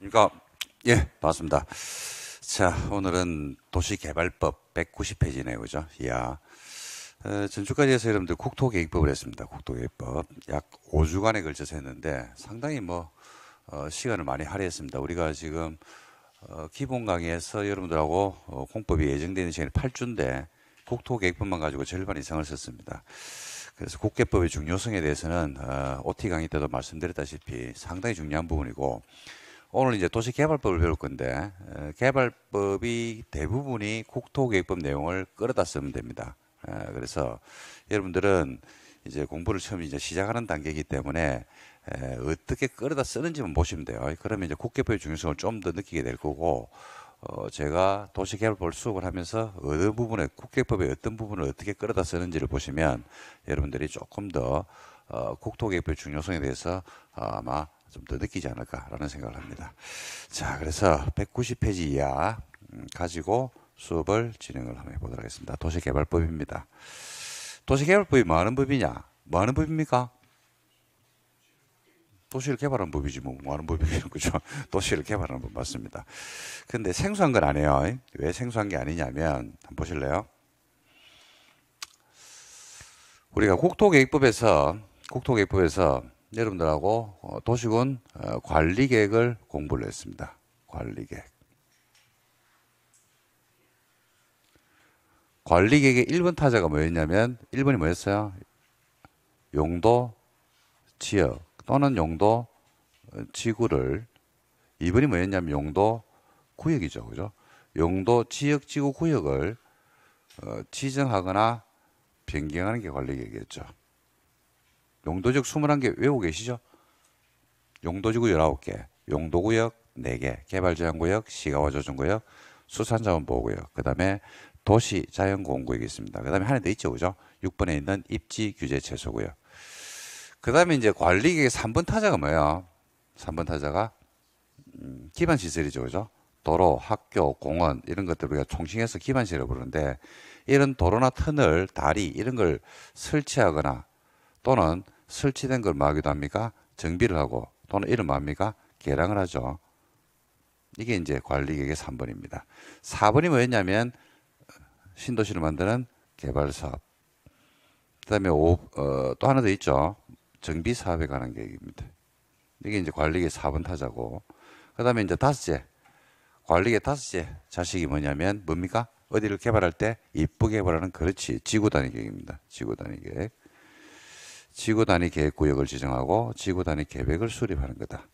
그러니까 예, 반갑습니다. 자, 오늘은 도시개발법 190페이지네요. 그죠? 이야. 어, 전주까지 해서 여러분들 국토계획법을 했습니다. 국토계획법. 약 5주간에 걸쳐서 했는데 상당히 뭐, 어, 시간을 많이 할애했습니다. 우리가 지금, 어, 기본 강의에서 여러분들하고 어, 공법이 예정되는 어있 시간이 8주인데 국토계획법만 가지고 절반 이상을 썼습니다. 그래서 국계법의 중요성에 대해서는 어, OT 강의 때도 말씀드렸다시피 상당히 중요한 부분이고 오늘 이제 도시개발법을 배울 건데 어, 개발법이 대부분이 국토계획법 내용을 끌어다 쓰면 됩니다. 어, 그래서 여러분들은 이제 공부를 처음 이제 시작하는 단계이기 때문에 어떻게 끌어다 쓰는지만 보시면 돼요. 그러면 이제 국개법의 중요성을 좀 더 느끼게 될 거고 어, 제가 도시개발법 수업을 하면서 어느 부분에 국계법의 어떤 부분을 어떻게 끌어다 쓰는지를 보시면 여러분들이 조금 더 국토계획법의 중요성에 대해서 아마 좀더 느끼지 않을까라는 생각을 합니다. 자, 그래서 190페이지 이하 음, 가지고 수업을 진행을 한번 해보도록 하겠습니다. 도시개발법입니다. 도시개발법이 뭐 하는 법이냐? 뭐 하는 법입니까? 도시를 개발하는 법이지 뭐, 뭐 하는 법이냐 그죠? 도시를 개발하는 법 맞습니다. 근데 생소한 건 아니에요. 왜 생소한 게 아니냐면, 한번 보실래요? 우리가 국토계획법에서, 국토계획법에서 여러분들하고 어, 도시군 어, 관리 계획을 공부를 했습니다. 관리 계획. 관리 계획의 1번 타자가 뭐였냐면 1번이 뭐였어요? 용도 지역 또는 용도 어, 지구를 2번이 뭐였냐면 용도 구역이죠. 그죠? 용도 지역 지구 구역을 지정하거나 변경하는 게 관리 계획이었죠. 용도지역 21개 외우고 계시죠? 용도지구 19개, 용도구역 4개, 개발제한구역, 시가와 조정구역, 수산자원보호구역, 그 다음에 도시 자연공구역이 있습니다. 그 다음에 하나 더 있죠, 그죠? 6번에 있는 입지 규제 채소구역그 다음에 이제 관리계획 3번 타자가 뭐예요? 3번 타자가 음, 기반 시설이죠, 그죠? 도로, 학교, 공원 이런 것들 을 우리가 총칭해서 기반 시설을 부르는데 이런 도로나 터널, 다리 이런 걸 설치하거나 또는 설치된 걸뭐기도 합니까? 정비를 하고 또는 이름 뭡니까? 계량을 하죠. 이게 이제 관리계획의 3번입니다. 4번이 뭐였냐면 신도시를 만드는 개발 사업. 그다음에 5, 어, 또 하나 더 있죠. 정비 사업에 관한 계획입니다. 이게 이제 관리계획 4번 타자고. 그다음에 이제 다섯째 관리계획 다섯째 자식이 뭐냐면 뭡니까? 어디를 개발할 때 이쁘게 개발하는 그렇지 지구 단위 계획입니다. 지구 단위 계획. 지구 단위 계획 구역을 지정하고 지구 단위 계획을 수립하는 거다.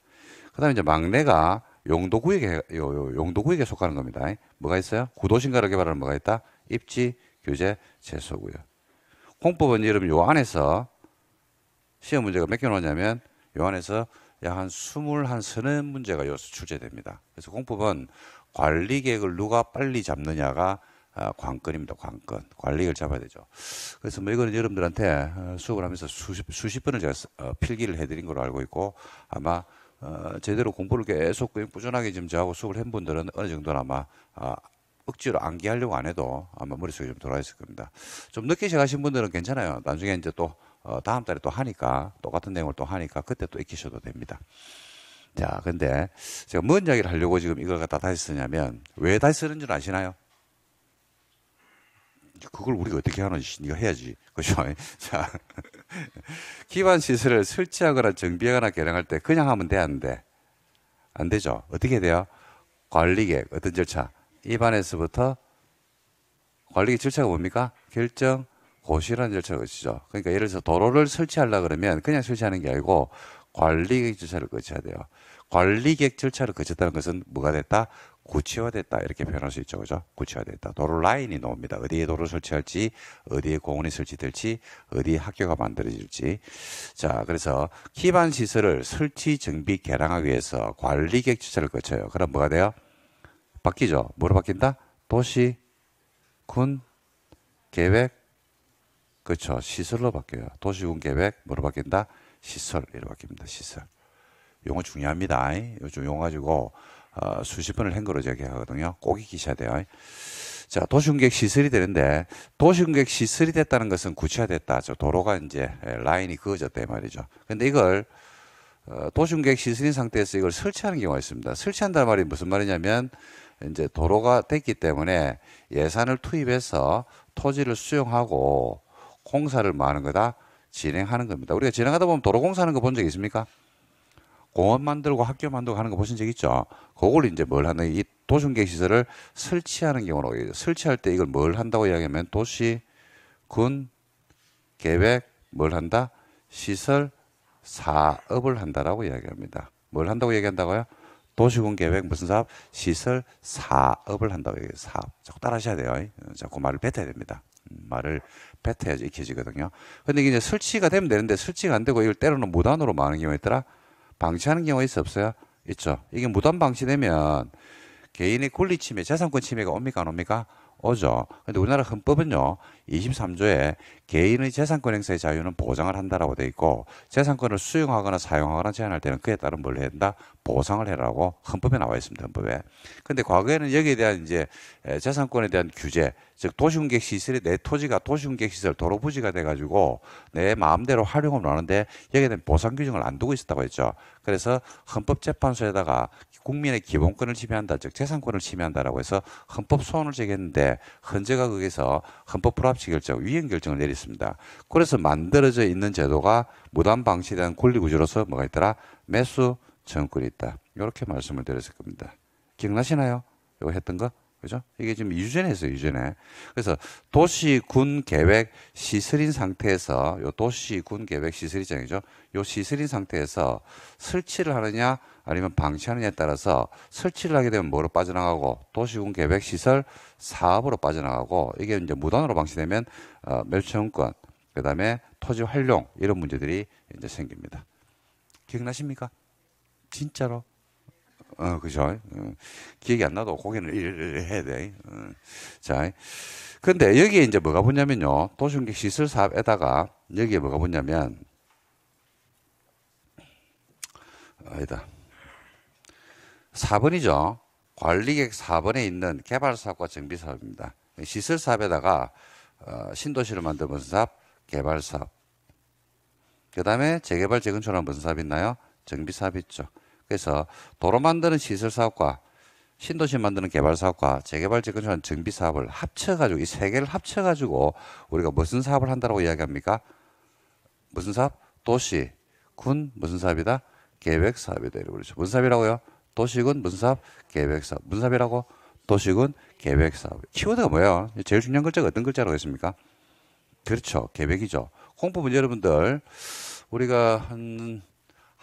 그다음에 이제 막내가 용도 구역에 용도 구역에 속하는 겁니다. 뭐가 있어요? 구도신가를 개발하는 뭐가 있다? 입지, 규제, 제소구역 공법은 여러분 요 안에서 시험 문제가 몇 개 나오냐면 요 안에서 약 한 스물 한 서른 문제가 여기서 출제됩니다. 그래서 공법은 관리 계획을 누가 빨리 잡느냐가 아, 관건입니다. 관건 관리를 잡아야 되죠. 그래서 뭐 이거는 여러분들한테 어, 수업을 하면서 수십, 수십 번을 제가 어, 필기를 해드린 걸로 알고 있고 아마 어, 제대로 공부를 계속 꾸준하게 지금 저하고 수업을 한 분들은 어느 정도는 아마 아, 억지로 암기하려고 안 해도 아마 머릿속에 좀 돌아 있을 겁니다. 좀 늦게 시작하신 분들은 괜찮아요. 나중에 이제 또 다음 달에 또 하니까 똑같은 내용을 또 하니까 그때 또 익히셔도 됩니다. 자, 근데 제가 뭔 이야기를 하려고 지금 이걸 갖다 다시 쓰냐면 왜 다시 쓰는 줄 아시나요? 그걸 우리가 어떻게 하는지 네가 해야지. 그죠? 자, 기반 시설을 설치하거나 정비하거나 개량할 때 그냥 하면 되는데 안 되죠. 어떻게 돼요? 관리객 어떤 절차? 입안에서부터 관리객 절차가 뭡니까? 결정 고시라는 절차를 거죠 그러니까 예를 들어서 도로를 설치하려 그러면 그냥 설치하는 게 아니고 관리객 절차를 거쳐야 돼요. 관리객 절차를 거쳤다는 것은 뭐가 됐다? 구체화됐다 이렇게 표현할 수 있죠, 그죠? 구체화됐다. 도로 라인이 나옵니다. 어디에 도로 설치할지, 어디에 공원이 설치될지, 어디에 학교가 만들어질지. 자, 그래서 기반 시설을 설치 정비 개량하기 위해서 관리 객획차를 거쳐요. 그럼 뭐가 돼요? 바뀌죠. 뭐로 바뀐다? 도시, 군, 계획, 그쵸 그렇죠. 시설로 바뀌어요. 도시군 계획 뭐로 바뀐다? 시설로 이 바뀝니다. 시설. 용어 중요합니다. 요즘 용어 가지고 어, 수십 번을 한 거로 얘기하거든요. 꼭 익히셔야 돼요. 자, 도시공객 시설이 되는데 도시공객 시설이 됐다는 것은 구체화됐다. 저 도로가 이제 예, 라인이 그어졌다 말이죠. 근데 이걸 어, 도시공객 시설인 상태에서 이걸 설치하는 경우가 있습니다. 설치한다는 말이 무슨 말이냐면 이제 도로가 됐기 때문에 예산을 투입해서 토지를 수용하고 공사를 많는 뭐 거다 진행하는 겁니다. 우리가 진행하다 보면 도로 공사하는 거 본적 있습니까? 공원 만들고 학교 만들고 하는 거 보신 적 있죠? 그걸 이제 뭘 하는 이도중계 시설을 설치하는 경우로 설치할 때 이걸 뭘 한다고 이야기하면 도시 군 계획 뭘 한다 시설 사업을 한다라고 이야기합니다. 뭘 한다고 얘기한다고요? 도시군 계획 무슨 사업 시설 사업을 한다고 얘기해요. 사업 자꾸 따라하셔야 돼요. 자꾸 말을 뱉어야 됩니다. 음, 말을 뱉어야지 익혀지거든요. 근데 이게 이제 설치가 되면 되는데 설치가 안 되고 이걸 때로는 무단으로 많은 경우에 따라 방치하는 경우가 있어 없어요? 있죠. 이게 무단 방치되면 개인의 권리 침해, 재산권 침해가 옵니까 안 옵니까? 오죠. 근데 우리나라 헌법은요. 23조에 개인의 재산권 행사의 자유는 보장을 한다라고 돼 있고 재산권을 수용하거나 사용하거나 제한할 때는 그에 따른 뭘 해야 된다 보상을 해라고 헌법에 나와 있습니다. 헌법에. 근데 과거에는 여기에 대한 이제 재산권에 대한 규제, 즉 도시공객 시설이 내 토지가 도시공객 시설 도로 부지가 돼 가지고 내 마음대로 활용을 하는데 여기에 대한 보상 규정을 안 두고 있었다고 했죠. 그래서 헌법재판소에다가 국민의 기본권을 침해한다, 즉 재산권을 침해한다라고 해서 헌법 소원을 제기했는데 헌재가 거기서 헌법 불합치 결정, 위헌 결정을 내렸습니다. 그래서 만들어져 있는 제도가 무단 방치에 대한 권리 구조로서 뭐가 있더라? 매수 정권이 있다. 이렇게 말씀을 드렸을 겁니다. 기억나시나요? 이거 했던 거? 그죠? 이게 지금 2주 전에 했어요, 2주 전에 그래서 도시 군 계획 시설인 상태에서 요 도시 군 계획 시설이잖아요. 요 시설인 상태에서 설치를 하느냐 아니면 방치하느냐에 따라서 설치를 하게 되면 뭐로 빠져나가고 도시군 계획 시설 사업으로 빠져나가고 이게 이제 무단으로 방치되면 어, 멸청권 그다음에 토지 활용 이런 문제들이 이제 생깁니다. 기억나십니까? 진짜로 어, 그죠? 어, 기억이 안 나도 고개는 일을 해야 돼. 어, 자. 근데 여기에 이제 뭐가 붙냐면요. 도시공 시설 사업에다가 여기에 뭐가 붙냐면 아니다. 4번이죠. 관리객 4번에 있는 개발 사업과 정비 사업입니다. 시설 사업에다가 어, 신도시를 만들면 사업, 개발 사업. 그다음에 재개발 재건축하는 번 사업 있나요? 정비 사업 있죠. 그래서 도로 만드는 시설 사업과 신도시 만드는 개발 사업과 재개발 재건축 정비 사업을 합쳐가지고 이 세 개를 합쳐가지고 우리가 무슨 사업을 한다고 이야기합니까? 무슨 사업? 도시, 군 무슨 사업이다? 계획 사업이다 이러고 그러죠. 무슨 사업이라고요? 도시군 무슨 사업? 계획 사업. 무슨 사업이라고? 도시군 계획 사업. 키워드가 뭐예요? 제일 중요한 글자가 어떤 글자라고 했습니까? 그렇죠. 계획이죠. 공부 문제 여러분들 우리가 한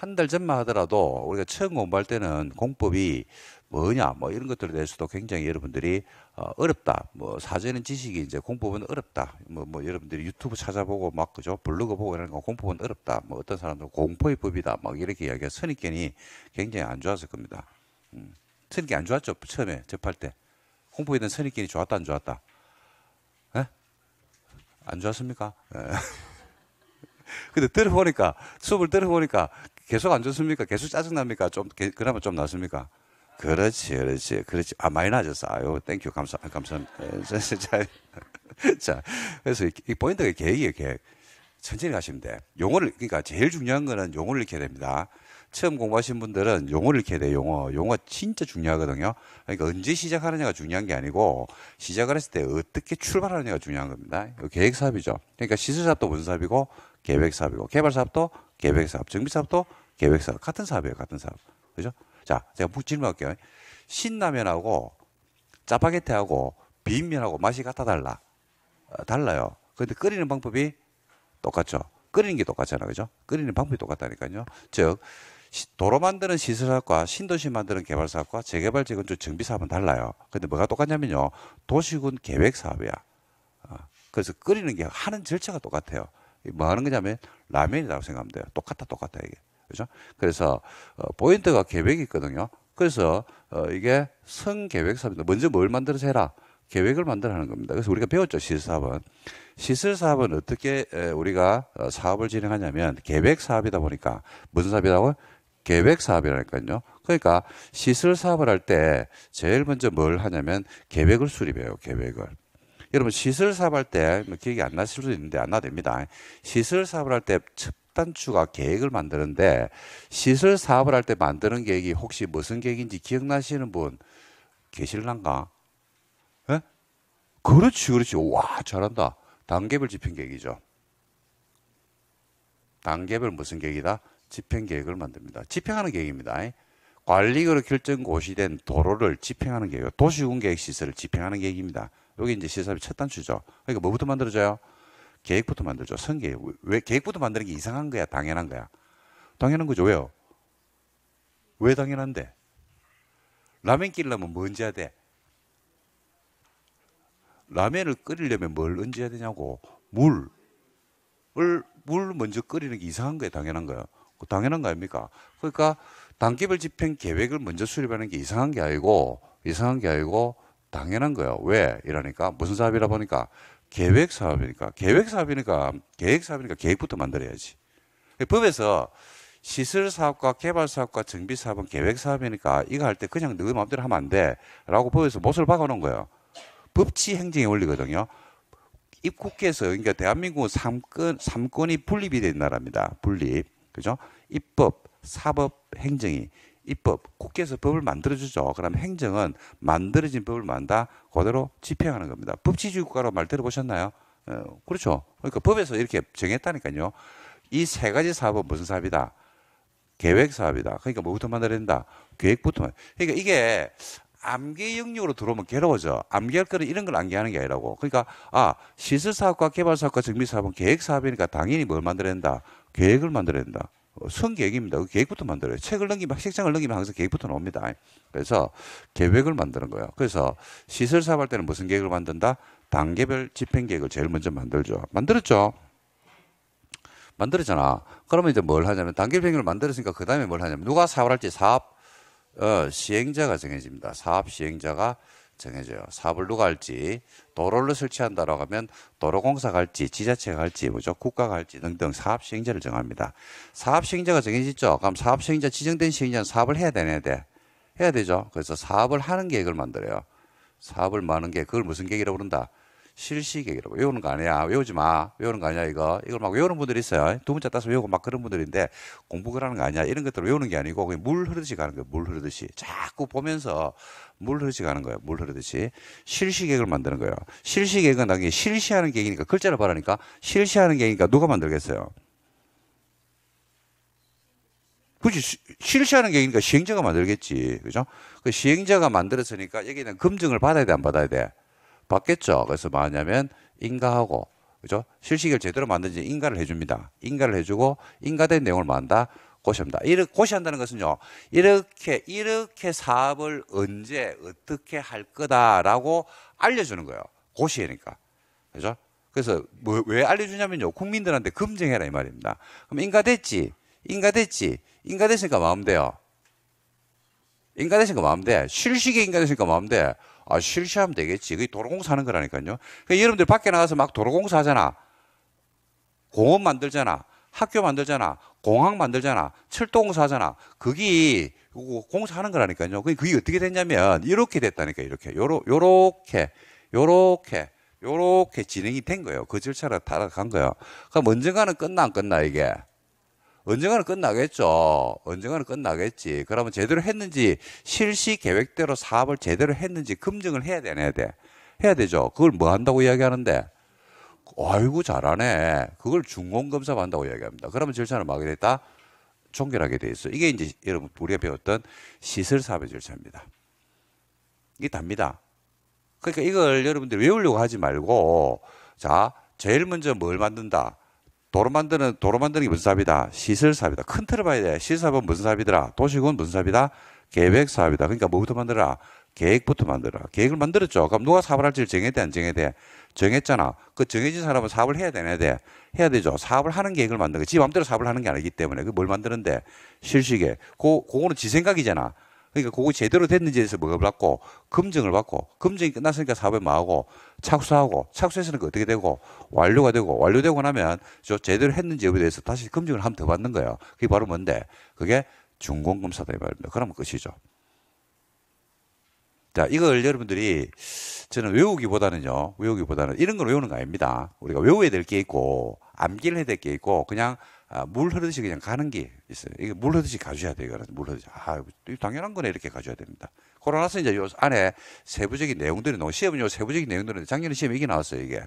한달 전만 하더라도 우리가 처음 공부할 때는 공법이 뭐냐 뭐 이런 것들에 대해서도 굉장히 여러분들이 어, 어렵다 뭐 사전은 지식이 이제 공법은 어렵다 뭐, 뭐 여러분들이 유튜브 찾아보고 막 그죠 블로그 보고 이런 거 공법은 어렵다 뭐 어떤 사람도 공포의 법이다 막 이렇게 이야기가 선입견이 굉장히 안 좋았을 겁니다 음. 선입견 안 좋았죠 처음에 접할 때공법에 대한 선입견이 좋았다 안 좋았다 에? 예? 안 좋았습니까? 예. 근데 들어보니까 수업을 들어보니까 계속 안 좋습니까? 계속 짜증납니까? 좀, 게, 그나마 좀 낫습니까? 그렇지, 그렇지, 그렇지. 아, 많이 나아졌어. 아유, 땡큐. 감사, 감사합니다. 자, 자, 그래서 이, 이 포인트가 계획이에요, 계획. 천천히 가시면 돼. 용어를, 그러니까 제일 중요한 거는 용어를 익혀야 됩니다. 처음 공부하신 분들은 용어를 익혀야 돼요, 용어. 용어 진짜 중요하거든요. 그러니까 언제 시작하느냐가 중요한 게 아니고, 시작을 했을 때 어떻게 출발하느냐가 중요한 겁니다. 계획 사업이죠. 그러니까 시설 사업도 본 사업이고, 계획 사업이고, 개발 사업도 계획 사업, 정비 사업도 계획사업 같은 사업이에요, 같은 사업. 그죠? 자, 제가 질문할게요. 신라면하고 짜파게티하고 비빔면하고 맛이 같아 달라. 어, 달라요. 그런데 끓이는 방법이 똑같죠. 끓이는 게 똑같잖아요. 그죠? 끓이는 방법이 똑같다니까요. 즉, 도로 만드는 시설사업과 신도시 만드는 개발사업과 재개발 재건축 정비사업은 달라요. 근데 뭐가 똑같냐면요. 도시군 계획사업이야. 어, 그래서 끓이는 게 하는 절차가 똑같아요. 뭐 하는 거냐면 라면이라고 생각하면 돼요. 똑같아, 똑같아, 이게. 그죠? 그래서 어, 포인트가 계획이 있거든요. 그래서 어, 이게 성계획사입니다. 업 먼저 뭘 만들어서 해라. 계획을 만들라는 어 겁니다. 그래서 우리가 배웠죠 시설사업은 시설사업은 어떻게 우리가 어, 사업을 진행하냐면 계획사업이다 보니까 무슨 사업이라고 계획사업이라니까요. 그러니까 시설사업을 할 때 제일 먼저 뭘 하냐면 계획을 수립해요. 계획을 여러분 시설사업 할때 뭐 기억이 안 나실 수도 있는데 안 나됩니다. 시설사업을 할때첫 단추가 계획을 만드는데 시설 사업을 할 때 만드는 계획이 혹시 무슨 계획인지 기억나시는 분 계실란가? 에? 예? 그렇지, 그렇지. 와, 잘한다. 단계별 집행 계획이죠. 단계별 무슨 계획이다? 집행 계획을 만듭니다. 집행하는 계획입니다. 관리그 결정 고시된 도로를 집행하는 계획, 도시군 계획 시설을 집행하는 계획입니다. 여기 이제 시설의 첫 단추죠. 그러니까 뭐부터 만들어져요? 계획부터 만들죠. 선계획. 왜 계획부터 만드는 게 이상한 거야? 당연한 거야? 당연한 거죠. 왜요? 왜 당연한데? 라면 끓이려면 뭐 얹어야 돼? 라면을 끓이려면 뭘 얹어야 되냐고. 물을, 물 먼저 끓이는 게 이상한 거예요. 당연한 거예요. 당연한 거 아닙니까? 그러니까 단계별 집행 계획을 먼저 수립하는 게 이상한 게 아니고, 이상한 게 아니고, 당연한 거예요. 왜? 이러니까 무슨 사업이라 보니까 계획 사업이니까 계획 사업이니까 계획 사업이니까 계획부터 만들어야지. 법에서 시설 사업과 개발 사업과 정비 사업은 계획 사업이니까 이거 할 때 그냥 너희 마음대로 하면 안 돼라고 법에서 못을 박아놓은 거예요. 법치 행정의 원리거든요. 입국해서 그러니까 대한민국은 3권 3권이 분립이 된 나라입니다. 분립. 그죠? 입법, 사법, 행정이 입법, 국회에서 법을 만들어주죠. 그럼 행정은 만들어진 법을 만다 그대로 집행하는 겁니다. 법치주의 국가로 말 들어보셨나요? 어, 그렇죠. 그러니까 법에서 이렇게 정했다니까요. 이 세 가지 사업은 무슨 사업이다? 계획 사업이다. 그러니까 뭐부터 만들어야 된다? 계획부터. 그러니까 이게 암기 영역으로 들어오면 괴로워져. 암기할 거는 이런 걸 암기하는 게 아니라고. 그러니까 아 시설 사업과 개발 사업과 정비 사업은 계획 사업이니까 당연히 뭘 만들어야 된다? 계획을 만들어야 된다. 선계획입니다. 어, 그 계획부터 만들어요. 책을 넘기면 책장을 넘기면 항상 계획부터 나옵니다. 그래서 계획을 만드는 거예요. 그래서 시설 사업할 때는 무슨 계획을 만든다? 단계별 집행 계획을 제일 먼저 만들죠. 만들었죠. 만들었잖아. 그러면 이제 뭘 하냐면 단계별 계획을 만들었으니까 그 다음에 뭘 하냐면 누가 사업할지 사업 어, 시행자가 정해집니다. 사업 시행자가 정해져요. 사업을 누가 할지, 도로를 설치한다라고 하면 도로공사갈지 지자체가 할지, 뭐죠? 국가가 할지 등등 사업 시행자를 정합니다. 사업 시행자가 정해지죠. 그럼 사업 시행자 지정된 시행자는 사업을 해야 되냐 돼? 해야 되죠. 그래서 사업을 하는 계획을 만들어요. 사업을 많은 계획, 그걸 무슨 계획이라고 부른다? 실시계기라고 외우는 거 아니야. 외우지 마. 외우는 거 아니야, 이거. 이걸 막 외우는 분들이 있어요. 두 문자 따서 외우고 막 그런 분들인데 공부 를하는거 아니야. 이런 것들을 외우는 게 아니고 그냥 물 흐르듯이 가는 거예요. 물 흐르듯이. 자꾸 보면서 물 흐르듯이 가는 거예요. 물 흐르듯이. 실시계획을 만드는 거예요. 실시계획은 당연히 실시하는 계획이니까 글자를 바라니까 실시하는 계획이니까 누가 만들겠어요? 그렇지 실시하는 계획이니까 시행자가 만들겠지. 그죠? 그 시행자가 만들었으니까 여기는 검증을 받아야 돼, 안 받아야 돼? 받겠죠. 그래서 뭐하냐면 인가하고 그죠? 실식을 제대로 만든지 인가를 해줍니다. 인가를 해주고 인가된 내용을 만다 고시합니다. 이렇게 고시한다는 것은요, 이렇게 이렇게 사업을 언제 어떻게 할 거다라고 알려주는 거예요. 고시니까 그죠? 그래서 뭐, 왜 알려주냐면요, 국민들한테 검증해라 이 말입니다. 그럼 인가됐지, 인가됐지, 인가됐으니까 마음대요. 인가됐으니까 마음대. 실식에 인가됐으니까 마음대. 아, 실시하면 되겠지. 그게 도로공사 하는 거라니까요. 그러니까 여러분들 밖에 나가서 막 도로공사 하잖아. 공원 만들잖아. 학교 만들잖아. 공항 만들잖아. 철도공사 하잖아. 그게 공사하는 거라니까요. 그게, 그게 어떻게 됐냐면, 이렇게 됐다니까, 이렇게. 요러, 요렇게, 요렇게, 요렇게 진행이 된 거예요. 그 절차를 따라간 거예요. 그럼 그러니까 언젠가는 끝나, 안 끝나, 이게. 언젠가는 끝나겠죠. 언젠가는 끝나겠지. 그러면 제대로 했는지 실시 계획대로 사업을 제대로 했는지 검증을 해야 되네 돼. 해야 되죠. 그걸 뭐 한다고 이야기하는데 아이고 잘하네. 그걸 중공검사 한다고 이야기합니다. 그러면 절차는 막이 됐다. 종결하게 돼 있어. 이게 이제 여러분 우리가 배웠던 시설 사업의 절차입니다. 이게 답니다. 그러니까 이걸 여러분들 이 외우려고 하지 말고 자 제일 먼저 뭘 만든다. 도로 만드는 도로 만드는 게 무슨 사업이다? 시설 사업이다. 큰 틀을 봐야 돼. 시설 사업은 무슨 사업이더라? 도시군 무슨 사업이다? 계획 사업이다. 그러니까 뭐부터 만들어라? 계획부터 만들어라. 계획을 만들었죠. 그럼 누가 사업을 할지를 정해야 돼, 안 정해야 돼? 정했잖아. 그 정해진 사람은 사업을 해야 되나 돼? 해야 되죠. 사업을 하는 계획을 만들고지 마음대로 사업을 하는 게 아니기 때문에 그 뭘 만드는데 실시계. 고 그거는 지 생각이잖아. 그러니까 그거 제대로 됐는지에 대해서 뭐가 받고 검증을 받고 검증이 끝났으니까 사업에 마하고 착수하고 착수해서는 어떻게 되고 완료가 되고 완료되고 나면 저 제대로 했는지 여부에 대해서 다시 검증을 하면 더 받는 거예요. 그게 바로 뭔데? 그게 중공검사다 이 말입니다. 그러면 끝이죠. 자, 이걸 여러분들이 저는 외우기보다는요, 외우기보다는 이런 걸 외우는 거 아닙니다. 우리가 외워야 될 게 있고, 암기를 해야 될 게 있고, 그냥 아, 물 흐르듯이 그냥 가는 게 있어요. 이게 물 흐르듯이 가져야 돼요. 물 흐르듯이. 아, 당연한 거네. 이렇게 가져야 됩니다. 코로나서 이제 요 안에 세부적인 내용들이 너무 시험은 요 세부적인 내용들은 작년에 시험 이게 나왔어요. 이게.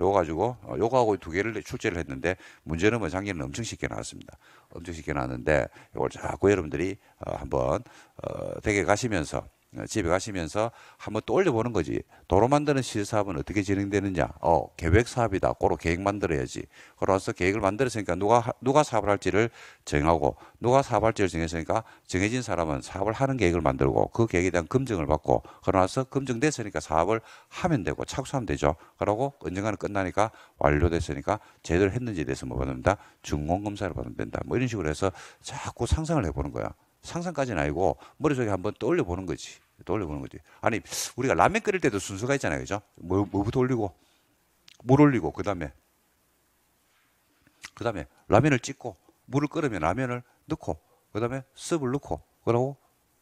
요거 가지고 어, 요거하고 두 개를 출제를 했는데 문제는 뭐 작년에 엄청 쉽게 나왔습니다. 엄청 쉽게 나왔는데 요걸 자꾸 여러분들이 어, 한번 어, 되게 가시면서 어, 집에 가시면서 한번 떠 올려보는 거지. 도로 만드는 시사업은 어떻게 진행되느냐? 어, 계획 사업이다. 고로 계획 만들어야지. 그러면서 계획을 만들었으니까 누가 누가 사업을 할지를 정하고 누가 사업 할지를 정했으니까 정해진 사람은 사업을 하는 계획을 만들고 그 계획에 대한 검증을 받고 그러면서 검증됐으니까 사업을 하면 되고 착수하면 되죠. 그러고 언젠가는 끝나니까 완료됐으니까 제대로 했는지에 대해서 뭐 받는다? 중공 검사를 받으면 된다. 뭐 이런 식으로 해서 자꾸 상상을 해보는 거야. 상상까지는 아니고 머릿속에 한번 떠올려 보는 거지. 또 올려보는 거지. 아니 우리가 라면 끓일 때도 순서가 있잖아요, 그죠? 뭐, 뭐부터 올리고 물 올리고 그 다음에 그 다음에 라면을 찍고 물을 끓으면 라면을 넣고 그 다음에 습을 넣고 그러고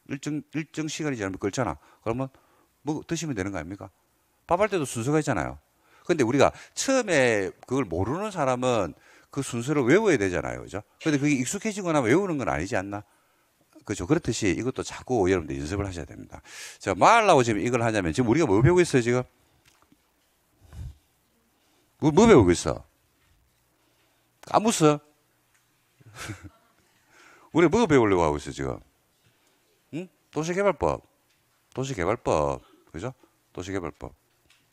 일정 일정 시간이 지나면 끓잖아. 그러면 뭐 드시면 되는 거 아닙니까? 밥할 때도 순서가 있잖아요. 근데 우리가 처음에 그걸 모르는 사람은 그 순서를 외워야 되잖아요. 그죠? 근데 그게 익숙해지거나 외우는 건 아니지 않나? 그죠. 그렇듯이 이것도 자꾸 여러분들 연습을 하셔야 됩니다. 제가 말하고 지금 이걸 하냐면 지금 우리가 뭐 배우고 있어요, 지금? 뭐, 뭐 배우고 있어? 까무스? 우리 뭐 배우려고 하고 있어, 지금? 응? 도시개발법. 도시개발법. 그죠? 도시개발법.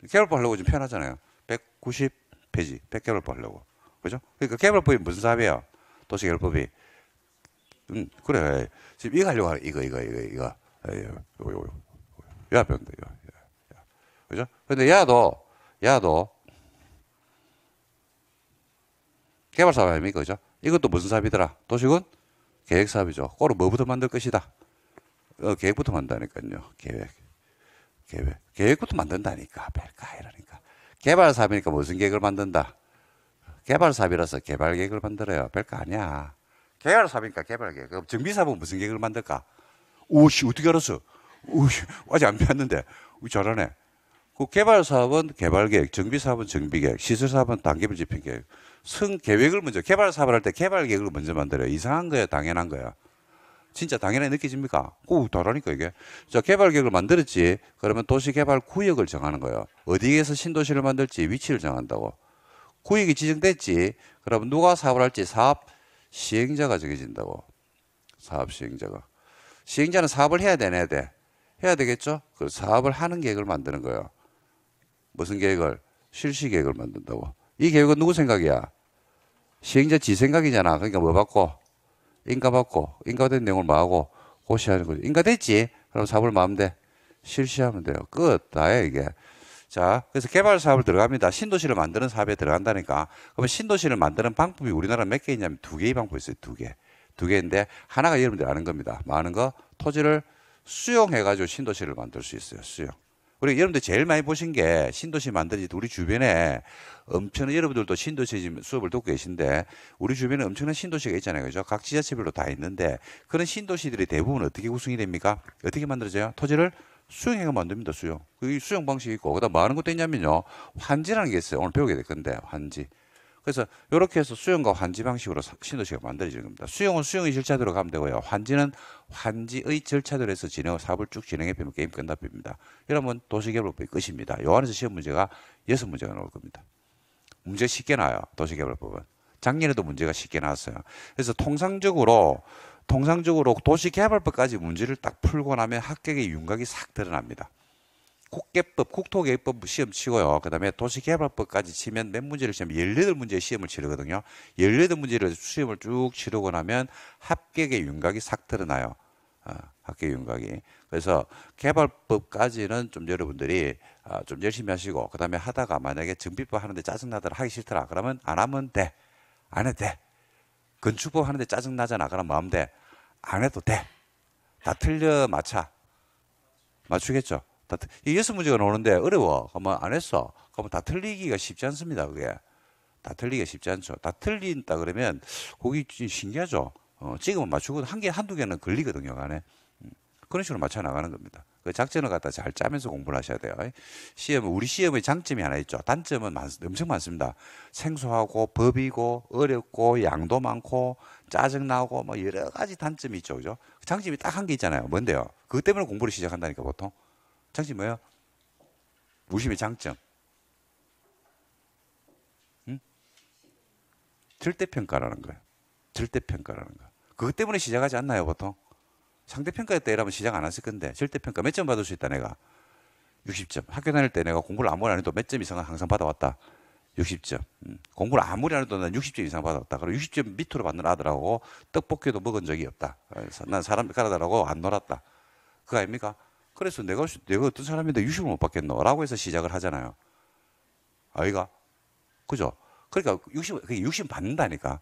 개발법 하려고 지금 편하잖아요. 190페이지. 100개발법 하려고. 그죠? 그러니까 개발법이 무슨 사업이야? 도시개발법이. 음, 그래. 지금 이거 하려고 하는 이거, 이거, 이거, 이거. 이 요, 요. 거 야, 변운다 이거. 야, 그죠? 근데 야도, 야도, 개발 사업 아니까 그죠? 이것도 무슨 사업이더라? 도시군? 계획 사업이죠. 꼬로 뭐부터 만들 것이다? 어, 계획부터 만든다니까요. 계획. 계획. 계획부터 만든다니까. 뺄까? 이러니까. 개발 사업이니까 무슨 계획을 만든다? 개발 사업이라서 개발 계획을 만들어요. 별거 아니야. 개발 사업이니까 개발 계획. 그럼 정비 사업은 무슨 계획을 만들까? 오씨 어떻게 알았어? 오씨 아직 안 배웠는데. 우 잘하네. 그 개발 사업은 개발 계획, 정비 사업은 정비 계획, 시설 사업은 단계별 집행 계획. 성 계획을 먼저 개발 사업을 할 때 개발 계획을 먼저 만들어요. 이상한 거야, 당연한 거야. 진짜 당연하게 느껴집니까? 오, 다라니까 이게. 자, 개발 계획을 만들었지. 그러면 도시 개발 구역을 정하는 거예요. 어디에서 신도시를 만들지 위치를 정한다고. 구역이 지정됐지. 그러면 누가 사업을 할지 사업 시행자가 정해진다고. 사업 시행자가. 시행자는 사업을 해야 되네, 돼. 해야 되겠죠? 그 사업을 하는 계획을 만드는 거예요. 무슨 계획을? 실시 계획을 만든다고. 이 계획은 누구 생각이야? 시행자 지 생각이잖아. 그러니까 뭐 받고? 인가 받고. 인가된 내용을 뭐 하고? 고시하는 거죠. 인가됐지? 그럼 사업을 마음 돼. 실시하면 돼요. 끝. 다야, 이게. 자, 그래서 개발 사업을 들어갑니다. 신도시를 만드는 사업에 들어간다니까. 그러면 신도시를 만드는 방법이 우리나라 몇 개 있냐면 두 개의 방법이 있어요. 두 개. 두 개인데 하나가 여러분들 아는 겁니다. 많은 뭐 거 토지를 수용해가지고 신도시를 만들 수 있어요. 수용. 우리 여러분들 제일 많이 보신 게 신도시 만들지 우리 주변에 엄청난 여러분들도 신도시 수업을 듣고 계신데 우리 주변에 엄청난 신도시가 있잖아요. 그죠? 각 지자체별로 다 있는데 그런 신도시들이 대부분 어떻게 구성이 됩니까? 어떻게 만들어져요? 토지를 수용해가만듭니다 수용. 그 수용 방식이 있고 그다음 뭐 하는 것도 있냐면요. 환지라는 게 있어요. 오늘 배우게 될 건데 환지. 그래서 이렇게 해서 수용과 환지 방식으로 신도시가 만들어지는 겁니다. 수용은 수용의 절차대로 가면 되고요. 환지는 환지의 절차대로 해서 진행을 사업을 쭉 진행해 보면 게임 끝납니다. 이러면 도시개발법이 끝입니다. 요 안에서 시험 문제가 여섯 문제가 나올 겁니다. 문제 쉽게 나요. 와 도시개발법은. 작년에도 문제가 쉽게 나왔어요. 그래서 통상적으로 통상적으로 도시개발법까지 문제를 딱 풀고 나면 합격의 윤곽이 싹 드러납니다. 국계법, 국토계획법 시험 치고요. 그 다음에 도시개발법까지 치면 몇 문제를 치면 18문제 시험을 치르거든요. 18문제를 시험을 쭉 치르고 나면 합격의 윤곽이 싹 드러나요. 어, 합격의 윤곽이. 그래서 개발법까지는 좀 여러분들이 어, 좀 열심히 하시고, 그 다음에 하다가 만약에 정비법 하는데 짜증나더라 하기 싫더라. 그러면 안 하면 돼. 안 해도 돼. 건축법 그 하는데 짜증나잖아그라 마음 돼. 안 해도 돼. 다 틀려 맞춰. 맞추겠죠? 다, 이 여섯 문제가 나오는데 어려워. 그러면 안 했어. 그러면 다 틀리기가 쉽지 않습니다. 그게. 다 틀리기가 쉽지 않죠. 다 틀린다 그러면 거기 신기하죠? 어, 지금은 맞추고 한 개, 한두 개는 걸리거든요. 간에. 음, 그런 식으로 맞춰 나가는 겁니다. 그 작전을 갖다 잘 짜면서 공부를 하셔야 돼요. 시험 우리 시험의 장점이 하나 있죠. 단점은 많, 엄청 많습니다. 생소하고 법이고 어렵고 양도 많고 짜증 나고 뭐 여러 가지 단점이 있죠, 그죠? 그 장점이 딱 한 게 있잖아요. 뭔데요? 그것 때문에 공부를 시작한다니까 보통. 장점 뭐예요? 무심의 장점. 응? 절대평가라는 거예요. 절대평가라는 거. 그것 때문에 시작하지 않나요, 보통? 상대평가였다 이러면 시작 안 했을 건데 절대평가 몇 점 받을 수 있다 내가 60점 학교 다닐 때 내가 공부를 아무리 안 해도 몇 점 이상은 항상 받아왔다 60점 음. 공부를 아무리 안 해도 난 60점 이상 받아왔다 그럼 60점 밑으로 받는 아들하고 떡볶이도 먹은 적이 없다 난 사람 가라다라고 안 놀았다 그거 아닙니까? 그래서 내가 내가 어떤 사람인데 60을 못 받겠노 라고 해서 시작을 하잖아요 아이가 그죠? 그러니까 60, 60 받는다니까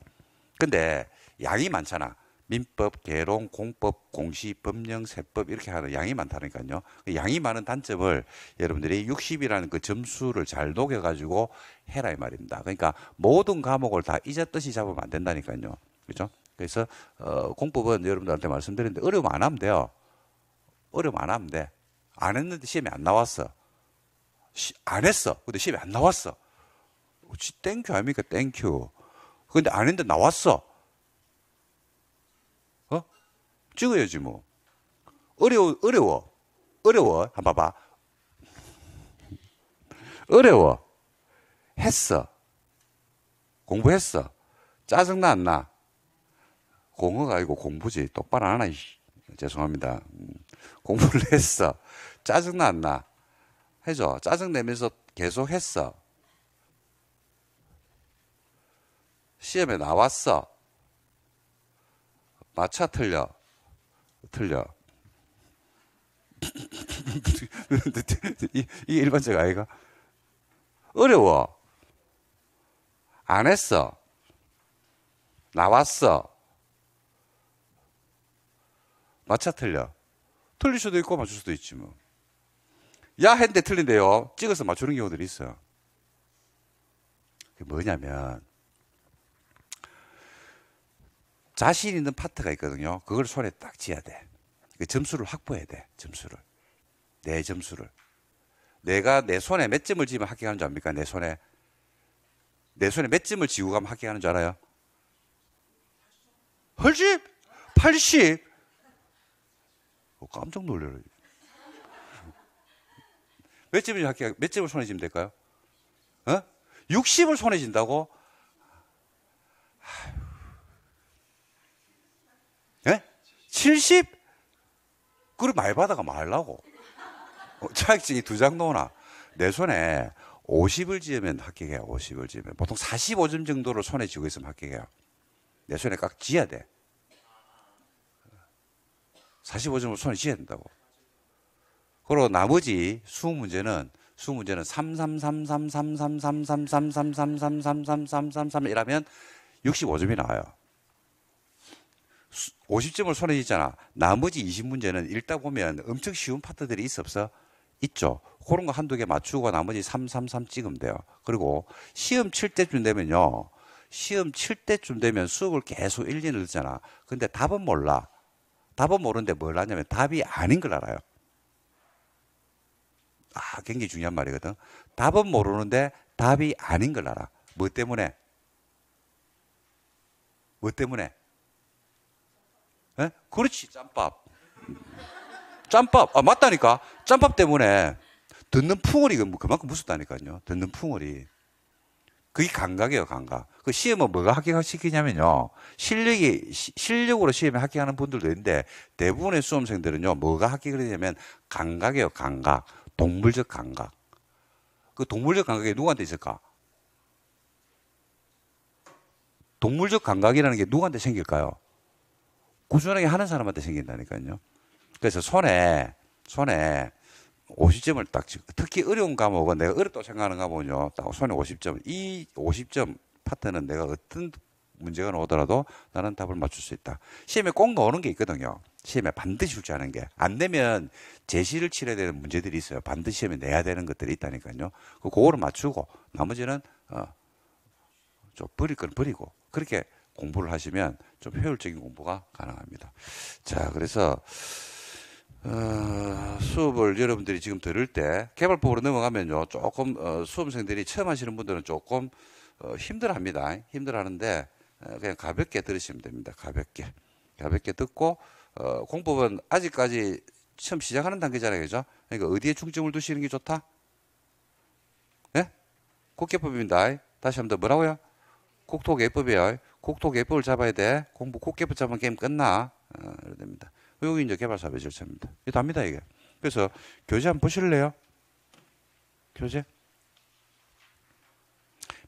근데 양이 많잖아 민법, 개론, 공법, 공시, 법령, 세법 이렇게 하는 양이 많다니까요. 그 양이 많은 단점을 여러분들이 60이라는 그 점수를 잘 녹여가지고 해라 이 말입니다. 그러니까 모든 과목을 다 잊었듯이 잡으면 안 된다니까요. 그죠 그래서 어, 공법은 여러분들한테 말씀드렸는데 어려움 안 하면 돼요. 어려움 안 하면 돼. 안 했는데 시험에안 나왔어. 시, 안 했어. 근데 시험에안 나왔어. 땡큐 아닙니까? 땡큐. 근데 안 했는데 나왔어. 찍어야지 뭐. 어려워, 어려워. 어려워. 한 번 봐봐. 어려워. 했어. 공부했어. 짜증나, 안 나? 공허가 아니고 공부지. 똑바로 안 하나, 이씨. 죄송합니다. 음. 공부를 했어. 짜증나, 안 나? 해줘. 짜증내면서 계속 했어. 시험에 나왔어. 맞춰 틀려. 틀려. 이게 일반적 아이가? 어려워. 안 했어. 나왔어. 맞춰 틀려. 틀릴 수도 있고 맞출 수도 있지 뭐. 야 했는데 틀린데요. 찍어서 맞추는 경우들이 있어요. 그게 뭐냐면 자신 있는 파트가 있거든요. 그걸 손에 딱쥐야 돼. 그 점수를 확보해야 돼. 점수를. 내 점수를. 내가 내 손에 몇 점을 지면 합격하는 줄 압니까? 내 손에. 내 손에 몇 점을 지고 가면 합격하는 줄 알아요? 80? 80? 어, 깜짝 놀래요. 몇 점을 합격, 몇 점을 손에 지면 될까요? 어? 60을 손에 진다고? 아휴. 70? 그걸 말바다가 말라고. 자격증이두장 어, 넣어놔. 내 손에 50을 지으면 합격이요 50을 지으면. 보통 45점 정도로 손에 쥐고 있으면 합격이요내 손에 꽉 쥐어야 돼. 4 5점으로 손에 쥐어야 된다고. 그리고 나머지 수 문제는 수 문제는 33333333333333333이라면 65점이 나와요. 50점을 손에 쥐잖아. 나머지 20문제는 읽다 보면 엄청 쉬운 파트들이 있어 없어? 있죠. 그런 거 한두 개 맞추고 나머지 333 찍으면 돼요. 그리고 시험 칠 때쯤 되면요. 시험 칠 때쯤 되면 수업을 계속 1, 2년 듣잖아. 근데 답은 몰라. 답은 모르는데 뭘 하냐면 답이 아닌 걸 알아요. 아, 굉장히 중요한 말이거든. 답은 모르는데 답이 아닌 걸 알아. 뭐 때문에? 뭐 때문에? 에? 예? 그렇지, 짬밥. 짬밥. 아, 맞다니까. 짬밥 때문에 듣는 풍월이 그 뭐 그만큼 무섭다니까요. 듣는 풍월이. 그게 감각이에요, 감각. 그 시험은 뭐가 합격을 시키냐면요. 실력이, 시, 실력으로 시험에 합격하는 분들도 있는데 대부분의 수험생들은요, 뭐가 합격을 되냐면 감각이에요, 감각. 동물적 감각. 그 동물적 감각이 누구한테 있을까? 동물적 감각이라는 게 누구한테 생길까요? 꾸준하게 하는 사람한테 생긴다니까요. 그래서 손에 손에 50점을 딱 찍고 특히 어려운 과목은 내가 어렵다고 생각하는 과목은요. 딱 손에 50점. 이 50점 파트는 내가 어떤 문제가 나오더라도 나는 답을 맞출 수 있다. 시험에 꼭 나오는 게 있거든요. 시험에 반드시 출제하는 게. 안되면 제시를 치러야 되는 문제들이 있어요. 반드시 시험에 내야 되는 것들이 있다니까요. 그거를 맞추고 나머지는 어, 좀 버릴 건 버리고 그렇게 공부를 하시면 좀 효율적인 공부가 가능합니다. 자, 그래서 어, 수업을 여러분들이 지금 들을 때 개발법으로 넘어가면요 조금 어, 수험생들이 처음 하시는 분들은 조금 어, 힘들합니다. 힘들하는데 어, 그냥 가볍게 들으시면 됩니다. 가볍게 가볍게 듣고 어, 공법은 아직까지 처음 시작하는 단계잖아요, 그죠? 그러니까 어디에 중점을 두시는 게 좋다? 예? 국계법입니다. 다시 한번 뭐라고요? 국토개법이에요. 곡토 개뿔 잡아야 돼. 공부 곡개뿔 잡으면 게임 끝나. 어, 이래 됩니다. 여기 이제 개발사업의 절차입니다. 이게 답니다, 이게. 그래서 교재 한 번 보실래요? 교재?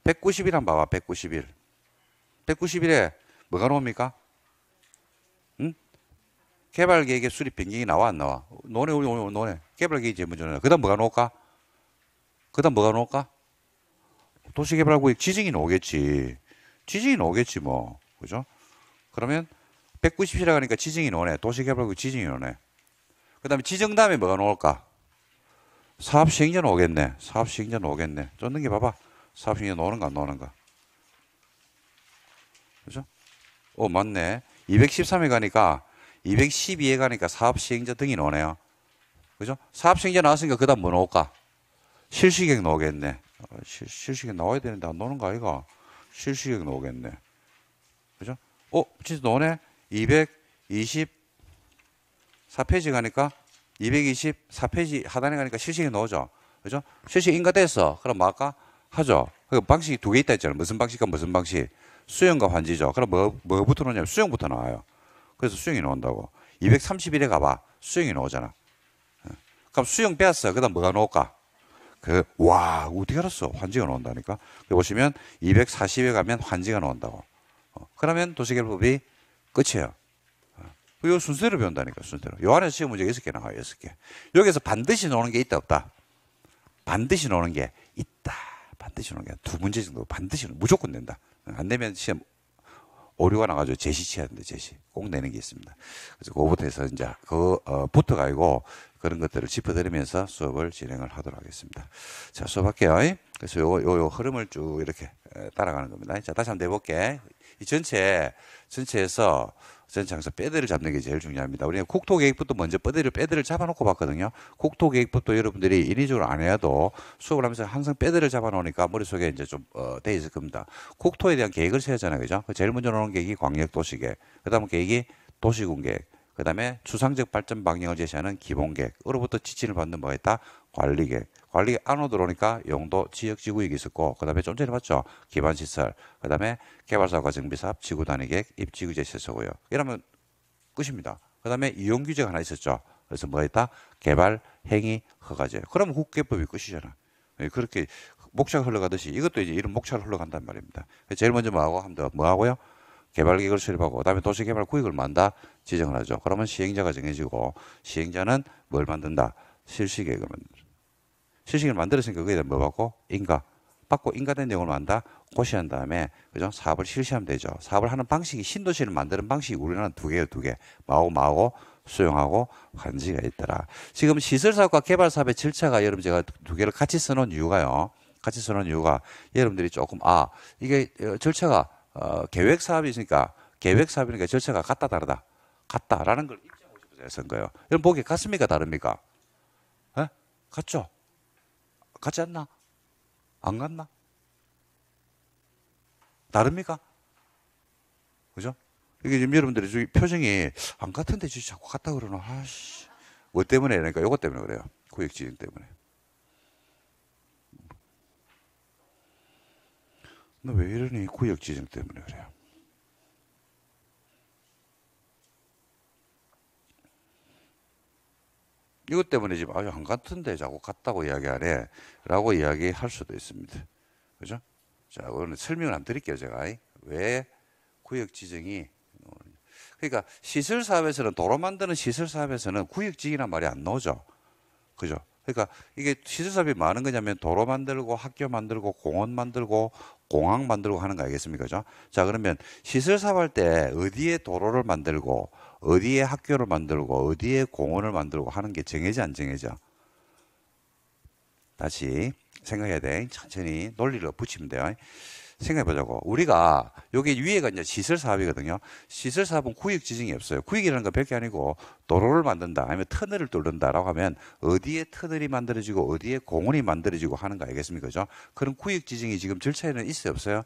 191 한번 봐봐, 191. 191에 뭐가 나옵니까? 응? 개발계획의 수립 변경이 나와, 안 나와? 논에, 논에. 개발계획이 제일 먼저 나와. 그 다음 뭐가 나올까? 그 다음 뭐가 나올까? 도시개발구역 지정이 나오겠지. 지진이 오겠지 뭐. 그죠? 그러면 190이라 하니까 지진이 오네. 도시개발국 지진이 오네. 그 다음에 지정 다음에 뭐가 나올까? 사업시행전 오겠네. 사업시행전 오겠네. 쫓는 게 봐봐. 사업시행전 오는가 안 오는가. 그죠? 어, 맞네. 213에 가니까 212에 가니까 사업시행전 등이 나오네요. 그죠? 사업시행전 나왔으니까 그 다음 뭐 나올까? 실시객 나오겠네. 아, 실시객 나와야 되는데 안 나오는 거 아이가? 실시격 나오겠네. 그죠? 어, 진짜 너네 224페이지 가니까 224페이지 하단에 가니까 실시격 나오죠. 그죠? 실시격 인가됐어. 그럼 뭐 할까? 하죠. 그 방식이 두 개 있다 했잖아 무슨 방식과 무슨 방식? 수용과 환지죠. 그럼 뭐, 뭐부터 나냐면 수용부터 나와요. 그래서 수용이 나온다고. 231에 가봐. 수용이 나오잖아. 어. 그럼 수용 빼앗어. 그 다음 뭐가 나올까? 그, 와, 어떻게 알았어? 환지가 나온다니까? 보시면 240에 가면 환지가 나온다고. 어, 그러면 도시결법이 끝이에요. 이 어, 순서대로 배운다니까, 순서대로. 요한에서 시험 문제 6개 나와요, 6개. 여기서 반드시 나오는 게 있다, 없다? 반드시 나오는 게 있다. 반드시 나오는 게 두 문제 정도 반드시 무조건 된다안되면 시험 오류가 나가지고 제시 치야 되는데 제시 꼭 내는 게 있습니다. 그래서 그거부터 해서 이제 그 어, 붙어가지고 그런 것들을 짚어드리면서 수업을 진행을 하도록 하겠습니다. 자, 수업할게요. 그래서 요, 요, 요 흐름을 쭉 이렇게 따라가는 겁니다. 자, 다시 한번 해볼게. 이 전체, 전체에서 전체 항상 빼드를 잡는 게 제일 중요합니다. 우리가 국토 계획부터 먼저 빼드를, 빼드를 잡아놓고 봤거든요. 국토 계획부터 여러분들이 인위적으로 안 해도 수업을 하면서 항상 빼드를 잡아놓으니까 머릿속에 이제 좀, 어, 돼 있을 겁니다. 국토에 대한 계획을 세우잖아요. 그죠? 제일 먼저 나오는 계획이 광역도시 계그 다음 계획이 도시군 계획. 그 다음에 추상적 발전 방향을 제시하는 기본계획으로부터 지침을 받는 뭐가 있다? 관리계획. 관리계 안으로 들어오니까 용도, 지역, 지구익이 있었고 그 다음에 좀 전에 봤죠? 기반시설, 그 다음에 개발사업과 정비사업, 지구단위계획, 입지구 제시했었고요. 이러면 끝입니다. 그 다음에 이용규제가 하나 있었죠? 그래서 뭐가 있다? 개발, 행위, 허가제. 그러면 국계법이 끝이잖아. 예, 그렇게 목차가 흘러가듯이 이것도 이제 이런 목차로 흘러간단 말입니다. 제일 먼저 뭐하고 하면 뭐하고요? 개발 계획을 수립하고 그다음에 도시 개발 구역을 만다 지정을 하죠. 그러면 시행자가 정해지고 시행자는 뭘 만든다? 실시 계획을 만든다. 실시계획을 만들었으니까 거기에 뭐 받고 인가 받고 인가된 내용을 만다 고시한 다음에 그죠 사업을 실시하면 되죠. 사업을 하는 방식이 신도시를 만드는 방식이 우리나라는 두 개예요, 두 개. 마오 마오 수용하고 관지가 있더라. 지금 시설 사업과 개발 사업의 절차가 여러분 제가 두 개를 같이 써놓은 이유가요. 같이 써놓은 이유가 여러분들이 조금 아 이게 어, 절차가 어, 계획 사업이 니까 계획 사업이니까 절차가 같다 다르다 같다라는 걸 입증하고 싶어서 선거예요. 여러분 보기 같습니까 다릅니까? 에? 예? 같죠? 같지 않나? 안 같나? 다릅니까? 그죠? 이게 지금 여러분들이 지금 표정이 안 같은데 지금 자꾸 같다 그러나 아씨 뭐 때문에 그러니까 요거 때문에 그래요. 구역지진 때문에. 너왜 이러니? 구역 지정 때문에 그래요. 이것 때문에 지금 아유 안 같은데 자꾸 같다고 이야기하네 라고 이야기할 수도 있습니다. 그죠? 자 오늘 설명을 안 드릴게요 제가 왜 구역 지정이 그러니까 시설 사업에서는 도로 만드는 시설 사업에서는 구역 지기란 말이 안 나오죠. 그죠? 그러니까 이게 시설사업이 많은 거냐면 도로 만들고 학교 만들고 공원 만들고 공항 만들고 하는 거 아니겠습니까? 그죠? 자, 그러면 시설사업할 때 어디에 도로를 만들고 어디에 학교를 만들고 어디에 공원을 만들고 하는 게 정해져 안 정해져? 다시 생각해야 돼. 천천히 논리를 붙이면 돼요. 생각해 보자고. 우리가 여기 위에가 이제 시설 사업이거든요. 시설 사업은 구역 지정이 없어요. 구역이라는 건 별게 아니고 도로를 만든다 아니면 터널을 뚫는다라고 하면 어디에 터널이 만들어지고 어디에 공원이 만들어지고 하는 거 알겠습니까? 그죠? 그런 구역 지정이 지금 절차에는 있어요, 없어요?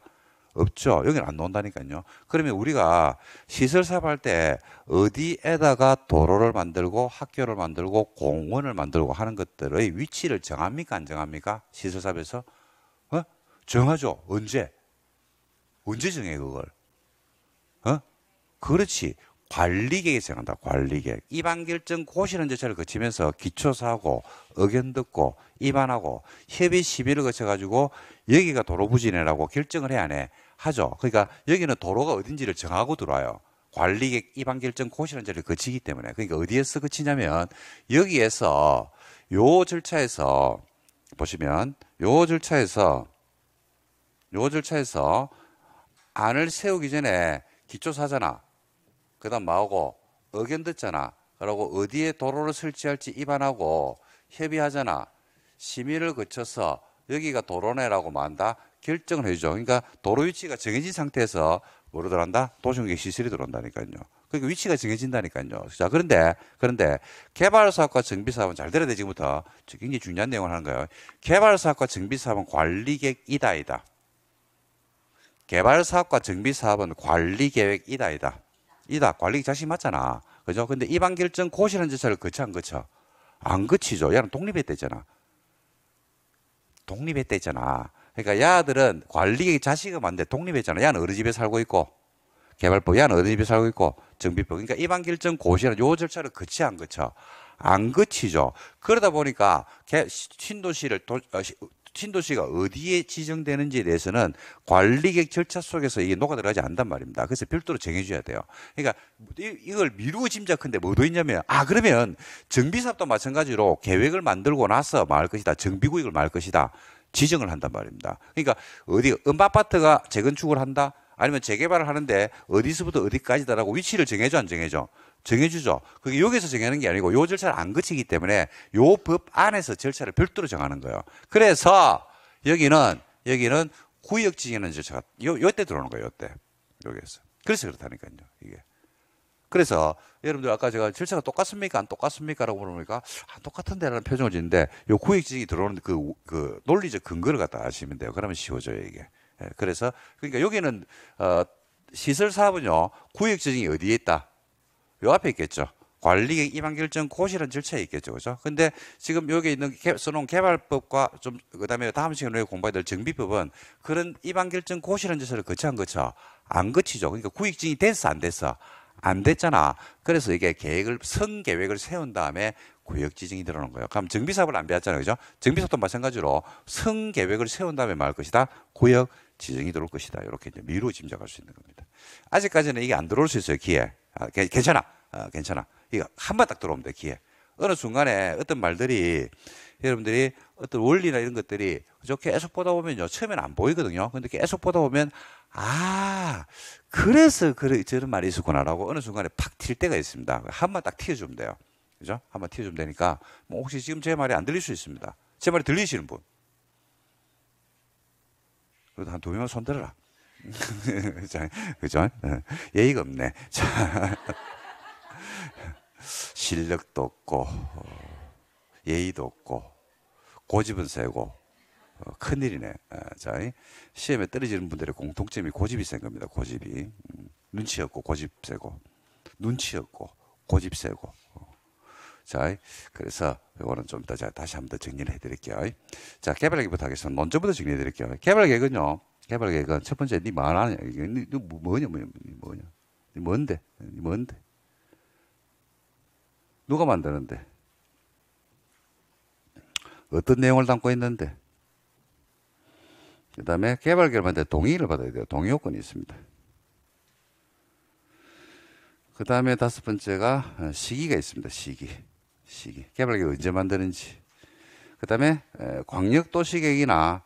없죠. 여기는 안 나온다니까요. 그러면 우리가 시설 사업할 때 어디에다가 도로를 만들고 학교를 만들고 공원을 만들고 하는 것들의 위치를 정합니까? 안 정합니까? 시설 사업에서? 어? 정하죠. 언제? 언제 정해 그걸? 어? 그렇지. 관리계획 정한다. 관리계획. 입안결정 고시는 절차를 거치면서 기초사고, 의견 듣고, 입안하고, 협의 시비를 거쳐가지고 여기가 도로부지네라고 결정을 해야 해. 하죠. 그러니까 여기는 도로가 어딘지를 정하고 들어와요. 관리객 입안결정 고시는 절차를 거치기 때문에. 그러니까 어디에서 거치냐면 여기에서 요 절차에서 보시면 요 절차에서 요 절차에서 안을 세우기 전에 기초 사잖아. 그다음 마오고 의견 듣잖아. 그러고 어디에 도로를 설치할지 입안하고 협의하잖아. 심의를 거쳐서 여기가 도로네라고 만다 결정을 해주죠. 그러니까 도로 위치가 정해진 상태에서 뭐로 들어간다? 도시공격 시설이 들어온다니까요. 그러니까 위치가 정해진다니까요. 자, 그런데, 그런데 개발사업과 정비사업은 잘 들어야 돼, 지금부터. 굉장히 중요한 내용을 하는 거예요. 개발사업과 정비사업은 관리객 이다이다. 개발 사업과 정비 사업은 관리 계획 이다이다. 이다. 관리 자식 맞잖아. 그죠? 근데 이반 결정 고시라는 절차를 거쳐 안 거쳐? 안 거치죠. 야는 독립했대잖아. 독립했대잖아. 그러니까 야들은 관리 계획 자식은 안 돼. 독립했잖아. 야는 어느 집에 살고 있고 개발법 야는 어느 집에 살고 있고 정비법. 그러니까 이반 결정 고시라는 요 절차를 거치 안 거쳐? 안 거치죠. 그러다 보니까 개, 신도시를 도, 어, 신도시가 어디에 지정되는지에 대해서는 관리객 절차 속에서 이게 녹아들어가지 않단 말입니다. 그래서 별도로 정해줘야 돼요. 그러니까 이걸 미루고 짐작한데 뭐도 있냐면 아 그러면 정비사업도 마찬가지로 계획을 만들고 나서 말 것이다. 정비구역을 말 것이다. 지정을 한단 말입니다. 그러니까 어디 음바파트가 재건축을 한다. 아니면 재개발을 하는데 어디서부터 어디까지다라고 위치를 정해줘 안 정해줘? 정해주죠. 그게 여기서 정하는 게 아니고 요 절차를 안 거치기 때문에 요 법 안에서 절차를 별도로 정하는 거예요. 그래서 여기는 여기는 구역 지정하는 절차가 요, 요때 들어오는 거예요. 요때 여기에서. 그래서 그렇다니까요. 이게. 그래서 여러분들 아까 제가 절차가 똑같습니까? 안 똑같습니까? 라고 물어보니까 안 아, 똑같은데 라는 표정을 짓는데 요 구역 지정이 들어오는 그, 그 논리적 근거를 갖다 아시면 돼요. 그러면 쉬워져요. 이게. 예, 그래서 그러니까 여기는 어, 시설 사업은요. 구역 지정이 어디에 있다? 요 앞에 있겠죠. 관리 입안 결정 고시란 절차에 있겠죠. 그죠? 근데 지금 여기 있는 써놓은 개발법과 좀, 그 다음에 다음 시간에 공부해야 될 정비법은 그런 입안 결정 고시란 절차를 거쳐한 거죠. 안 거치죠. 그러니까 구익증이 됐어, 안 됐어? 안 됐잖아. 그래서 이게 계획을, 선 계획을 세운 다음에 구역 지정이 들어오는 거예요. 그럼 정비사업을 안 배웠잖아요. 그죠? 정비사업도 마찬가지로 선 계획을 세운 다음에 말 것이다. 구역 지정이 들어올 것이다. 이렇게 이제 미루 짐작할 수 있는 겁니다. 아직까지는 이게 안 들어올 수 있어요. 기회. 아, 괜찮아. 아, 괜찮아. 이거 한 번 딱 들어오면 돼, 기회. 어느 순간에 어떤 말들이 여러분들이 어떤 원리나 이런 것들이 그죠? 계속 보다 보면요. 처음엔 안 보이거든요. 근데 계속 보다 보면 아, 그래서 그런 저런 말이 있었구나라고 어느 순간에 팍 튈 때가 있습니다. 한 번 딱 튀어주면 돼요. 그죠? 한 번 튀어주면 되니까 뭐 혹시 지금 제 말이 안 들릴 수 있습니다. 제 말이 들리시는 분. 그래도 한 두 명만 손 들어라. 그죠? 예. 예의가 없네. 자, 실력도 없고, 예의도 없고, 고집은 세고, 어, 큰일이네. 아, 자, 시험에 떨어지는 분들의 공통점이 고집이 센 겁니다. 고집이. 음, 눈치 없고, 고집 세고. 눈치 없고, 고집 세고. 어. 자, 그래서 이거는 좀 이따 다시 한 번 더 정리를 해드릴게요. 자, 개발 계획부터 하겠습니다. 먼저부터 정리해드릴게요. 개발 계획은요. 개발 계획은 그러니까 첫 번째 니 말하냐 이게 뭐, 뭐냐 뭐냐 뭐냐 네 뭔데 네 뭔데 누가 만드는데 어떤 내용을 담고 있는데 그다음에 개발 결과한테 동의를 받아야 돼요 동의 요건이 있습니다 그다음에 다섯 번째가 어, 시기가 있습니다 시기 시기 개발 계획 언제 만드는지 그다음에 광역 도시 계획이나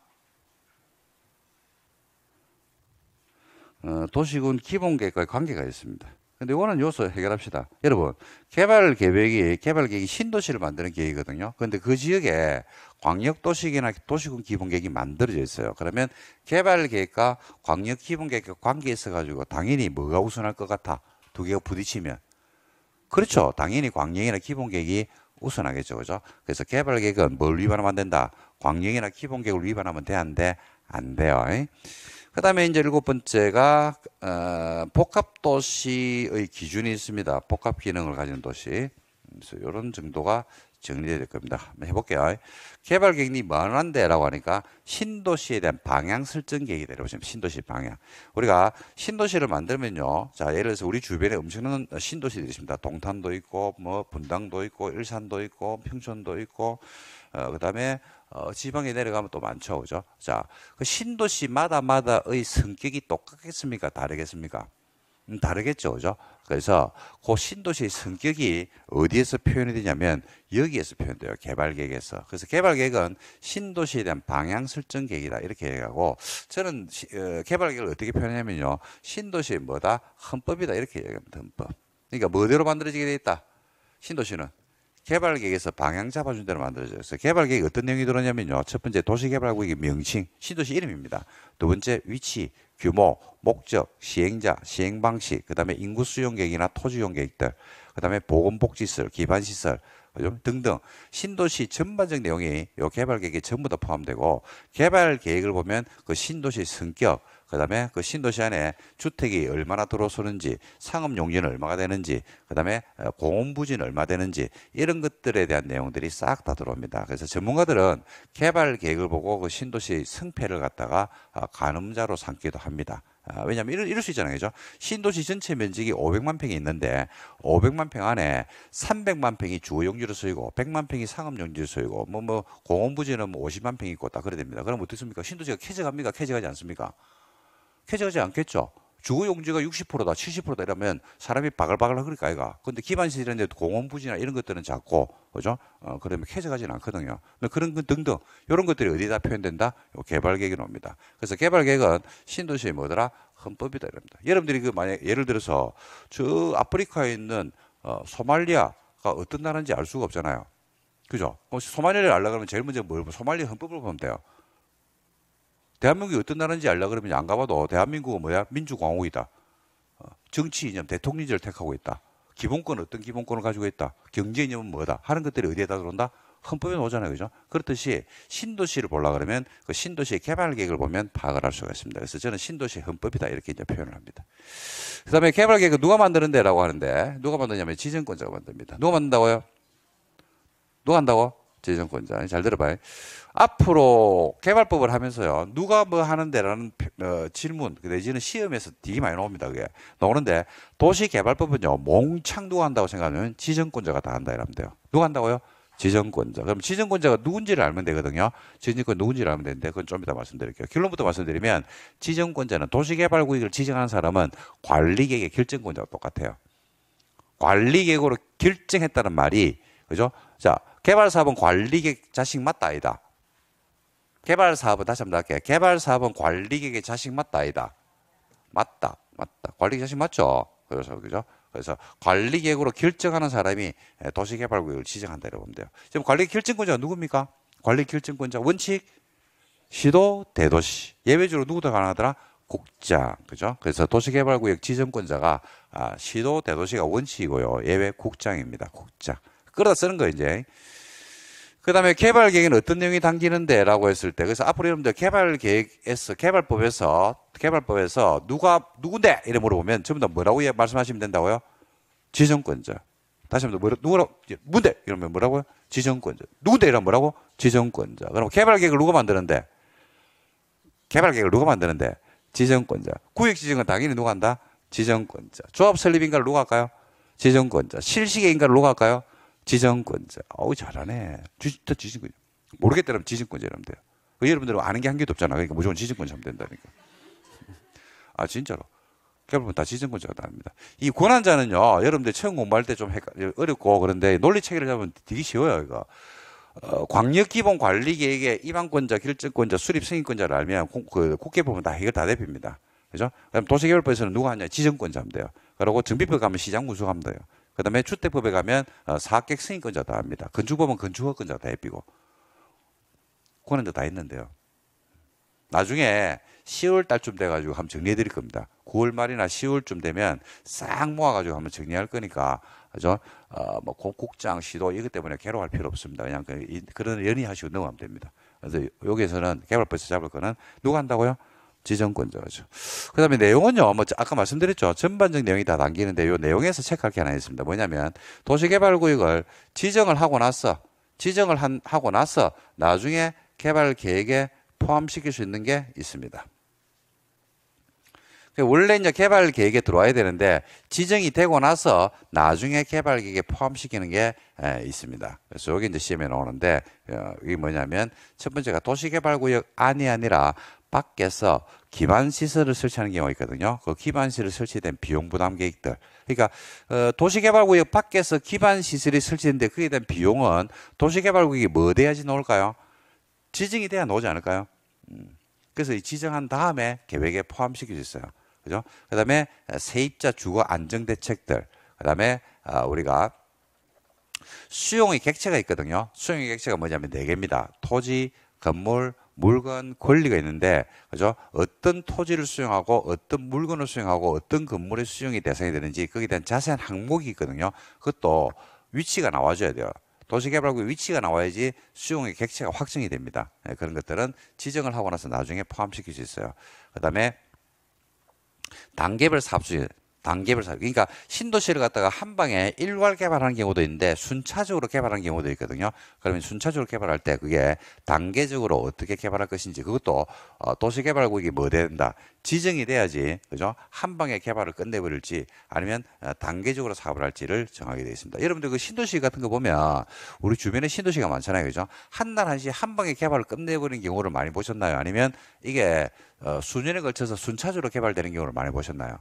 어, 도시군 기본 계획과의 관계가 있습니다. 근데 이거는 요소 해결합시다. 여러분, 개발 계획이, 개발 계획이 신도시를 만드는 계획이거든요. 근데그 지역에 광역도시계나 도시군 기본계획이 만들어져 있어요. 그러면 개발 계획과 광역 기본계획과 관계 있어가지고 당연히 뭐가 우선할 것 같아? 두 개가 부딪히면. 그렇죠. 당연히 광역이나 기본계획이 우선하겠죠. 그죠? 그래서 개발 계획은 뭘 위반하면 안 된다? 광역이나 기본계획을 위반하면 되는데, 안 돼요. 그 다음에 이제 일곱 번째가 어, 복합 도시의 기준이 있습니다. 복합 기능을 가진 도시. 그래서 이런 정도가 정리될 되어 겁니다. 한번 해볼게요. 개발 계획이 뭐한데라고 하니까 신도시에 대한 방향 설정 계획이 내려오시면 신도시 방향. 우리가 신도시를 만들면요. 자, 예를 들어서 우리 주변에 엄청난 신도시들이 있습니다. 동탄도 있고, 뭐 분당도 있고, 일산도 있고, 평촌도 있고, 어, 그 다음에 어, 지방에 내려가면 또 많죠, 그죠? 자, 그 신도시마다 마다의 성격이 똑같겠습니까? 다르겠습니까? 음, 다르겠죠, 그죠? 그래서 그 신도시의 성격이 어디에서 표현이 되냐면 여기에서 표현돼요, 개발계획에서. 그래서 개발계획은 신도시에 대한 방향 설정 계획이다 이렇게 얘기하고 저는 어, 개발계획을 어떻게 표현하냐면요, 신도시의 뭐다 헌법이다 이렇게 얘기합니다, 헌법. 그러니까 뭐대로 만들어지게 돼 있다. 신도시는 개발 계획에서 방향 잡아준 대로 만들어져 있어요. 개발 계획 어떤 내용이 들어오냐면요. 첫 번째 도시개발구역의 명칭, 신도시 이름입니다. 두 번째 위치, 규모, 목적, 시행자, 시행 방식, 그다음에 인구 수용 계획이나 토지 용 계획들, 그다음에 보건복지시설, 기반시설 등등 신도시 전반적 내용이 요 개발 계획에 전부 다 포함되고 개발 계획을 보면 그 신도시 성격 그다음에 그 신도시 안에 주택이 얼마나 들어서는지 상업 용지는 얼마가 되는지 그다음에 어, 공원 부지는 얼마 되는지 이런 것들에 대한 내용들이 싹 다 들어옵니다. 그래서 전문가들은 개발 계획을 보고 그 신도시 승패를 갖다가 어, 가늠자로 삼기도 합니다. 어, 왜냐하면 이럴, 이럴 수 있잖아요. 그죠? 신도시 전체 면적이 500만 평이 있는데 500만 평 안에 300만 평이 주거용지로 쓰이고 100만 평이 상업용지로 쓰이고 뭐, 뭐 공원부지는 뭐 50만 평이 있고 다 그래 됩니다. 그럼 어떻습니까? 신도시가 캐져갑니까? 캐져가지 않습니까? 쾌적하지 않겠죠. 주거 용지가 60%다, 70%다 이러면 사람이 바글바글 하그니까 아이가. 근데 기반시설 이런 데 공원 부지나 이런 것들은 작고, 그죠? 어, 그러면 쾌적하지는 않거든요. 그런 것 등등. 이런 것들이 어디다 표현된다? 요 개발 계획이 옵니다. 그래서 개발 계획은 신도시의 뭐더라? 헌법이다 이럽니다. 여러분들이 그 만약 예를 들어서 저 아프리카에 있는 어, 소말리아가 어떤 나라인지 알 수가 없잖아요. 그죠? 소말리아를 알려고 하면 제일 먼저 뭘, 소말리아 헌법을 보면 돼요. 대한민국이 어떤 나라인지 알려 그러면 안 가봐도 대한민국은 뭐야? 민주공화국이다. 어, 정치 이념, 대통령제를 택하고 있다. 기본권 어떤 기본권을 가지고 있다. 경제 이념은 뭐다. 하는 것들이 어디에다 들어온다? 헌법에 나오잖아요. 그죠? 그렇듯이 신도시를 보려 그러면 그 신도시의 개발 계획을 보면 파악을 할 수가 있습니다. 그래서 저는 신도시 헌법이다. 이렇게 이제 표현을 합니다. 그 다음에 개발 계획은 누가 만드는데라고 하는데 누가 만드냐면 지정권자가 만듭니다. 누가 만든다고요? 누가 한다고? 지정권자. 잘 들어봐요. 앞으로 개발법을 하면서요. 누가 뭐 하는데라는 어, 질문 그 내지는 시험에서 되게 많이 나옵니다. 그게 나오는데 도시개발법은요. 몽창 누가 한다고 생각하면 지정권자가 다 한다 이러면 돼요. 누가 한다고요? 지정권자. 그럼 지정권자가 누군지를 알면 되거든요. 지정권 누군지를 알면 되는데 그건 좀 이따 말씀드릴게요. 결론부터 말씀드리면 지정권자는 도시개발구역을 지정하는 사람은 관리계획의 결정권자와 똑같아요. 관리계획으로 결정했다는 말이 그죠? 자 개발사업은 관리계획 자식 맞다 아니다. 개발 사업은 다시 한번 할게요. 개발 사업은 관리기의 자식 맞다 아니다. 맞다. 맞다. 관리기 자식 맞죠? 그래서 그죠? 그래서 관리 계획으로 결정하는 사람이 예, 도시개발구역을 지정한다 이러고 보면 돼요. 지금 관리 결정권자가 누굽니까? 관리 결정권자 원칙 시도 대도시 예외적으로 누구도 가능하더라? 국장 그죠? 그래서 도시개발구역 지정권자가 아, 시도 대도시가 원칙이고요 예외 국장입니다. 국장 끌어다 쓰는 거 이제 그 다음에 개발 계획은 어떤 내용이 담기는데 라고 했을 때, 그래서 앞으로 여러분들 개발 계획에서, 개발법에서, 개발법에서 누가, 누군데? 이래 물어보면 전부 다 뭐라고 예, 말씀하시면 된다고요? 지정권자. 다시 한번 뭐라, 누구라고, 뭔데? 이러면 뭐라고요? 지정권자. 누군데? 이러면 뭐라고? 지정권자. 그럼 개발 계획을 누가 만드는데? 개발 계획을 누가 만드는데? 지정권자. 구역 지정은 당연히 누가 한다? 지정권자. 조합 설립인가를 누가 할까요? 지정권자. 실시계인가를 누가 할까요? 지정권자. 어우, 잘하네. 주다 지정권자. 모르겠다면 지정권자 이러면 돼요. 그 여러분들은 아는 게 한 개도 없잖아. 그러니까 무조건 지정권자 하면 된다니까. 아, 진짜로. 여러분 다 지정권자가 다릅니다이 권한자는요, 여러분들 처음 공부할 때 좀 어렵고 그런데 논리체계를 잡으면 되게 쉬워요, 이거. 어, 광역기본관리계획의 이방권자, 결정권자, 수립승인권자를 알면 공, 그 국회 보면 다 해결 다 대표입니다. 그죠? 그럼 도시개발법에서는 누가 하냐? 지정권자 하면 돼요. 그리고 정비법 가면 시장 구수가 하면 돼요. 그다음에 주택법에 가면 어, 사학객 승인권자다 합니다. 건축법은 건축허권자다 해피고 권한자 다 있는데요. 나중에 10월 달쯤 돼가지고 한번 정리해 드릴 겁니다. 9월 말이나 10월쯤 되면 싹 모아가지고 한번 정리할 거니까 그죠? 어, 뭐 국장 시도 이것 때문에 괴로워할 필요 없습니다. 그냥 그, 런 연의하시고 넘어가면 됩니다. 그래서 여기에서는 개발법에서 잡을 거는 누가 한다고요? 지정권자죠. 그 다음에 내용은요, 뭐, 아까 말씀드렸죠. 전반적 내용이 다 남기는데 요 내용에서 체크할 게 하나 있습니다. 뭐냐면, 도시개발구역을 지정을 하고 나서, 지정을 한, 하고 나서, 나중에 개발 계획에 포함시킬 수 있는 게 있습니다. 그 원래 이제 개발 계획에 들어와야 되는데 지정이 되고 나서 나중에 개발 계획에 포함시키는 게 있습니다. 그래서 여기 이제 시험에 나오는데 어, 이게 뭐냐면 첫 번째가 도시개발구역 안이 아니라 밖에서 기반 시설을 설치하는 경우가 있거든요. 그 기반 시설을 설치된 비용 부담 계획들. 그러니까 어, 도시개발구역 밖에서 기반 시설이 설치된데 그에 대한 비용은 도시개발구역이 뭐 돼야지 나올까요? 지정이 돼야 나오지 않을까요? 음. 그래서 이 지정한 다음에 계획에 포함시켜수 있어요. 그죠? 그다음에 어, 세입자 주거 안정 대책들. 그다음에 어, 우리가 수용의 객체가 있거든요. 수용의 객체가 뭐냐면 네 개입니다. 토지, 건물, 물건 권리가 있는데 그죠? 어떤 토지를 수용하고 어떤 물건을 수용하고 어떤 건물의 수용이 대상이 되는지 거기에 대한 자세한 항목이 있거든요. 그것도 위치가 나와줘야 돼요. 도시개발구 위치가 나와야지 수용의 객체가 확정이 됩니다. 네, 그런 것들은 지정을 하고 나서 나중에 포함시킬 수 있어요. 그 다음에 단계별 사업주의 단계별 사업. 그러니까 신도시를 갖다가 한 방에 일괄 개발하는 경우도 있는데 순차적으로 개발하는 경우도 있거든요. 그러면 순차적으로 개발할 때 그게 단계적으로 어떻게 개발할 것인지 그것도 어, 도시개발구역이뭐 된다. 지정이 돼야지 그죠? 한 방에 개발을 끝내버릴지 아니면 어, 단계적으로 사업을 할지를 정하게 되어 있습니다. 여러분들 그 신도시 같은 거 보면 우리 주변에 신도시가 많잖아요, 그죠? 한날 한시 한 방에 개발을 끝내버리는 경우를 많이 보셨나요? 아니면 이게 어, 수년에 걸쳐서 순차적으로 개발되는 경우를 많이 보셨나요?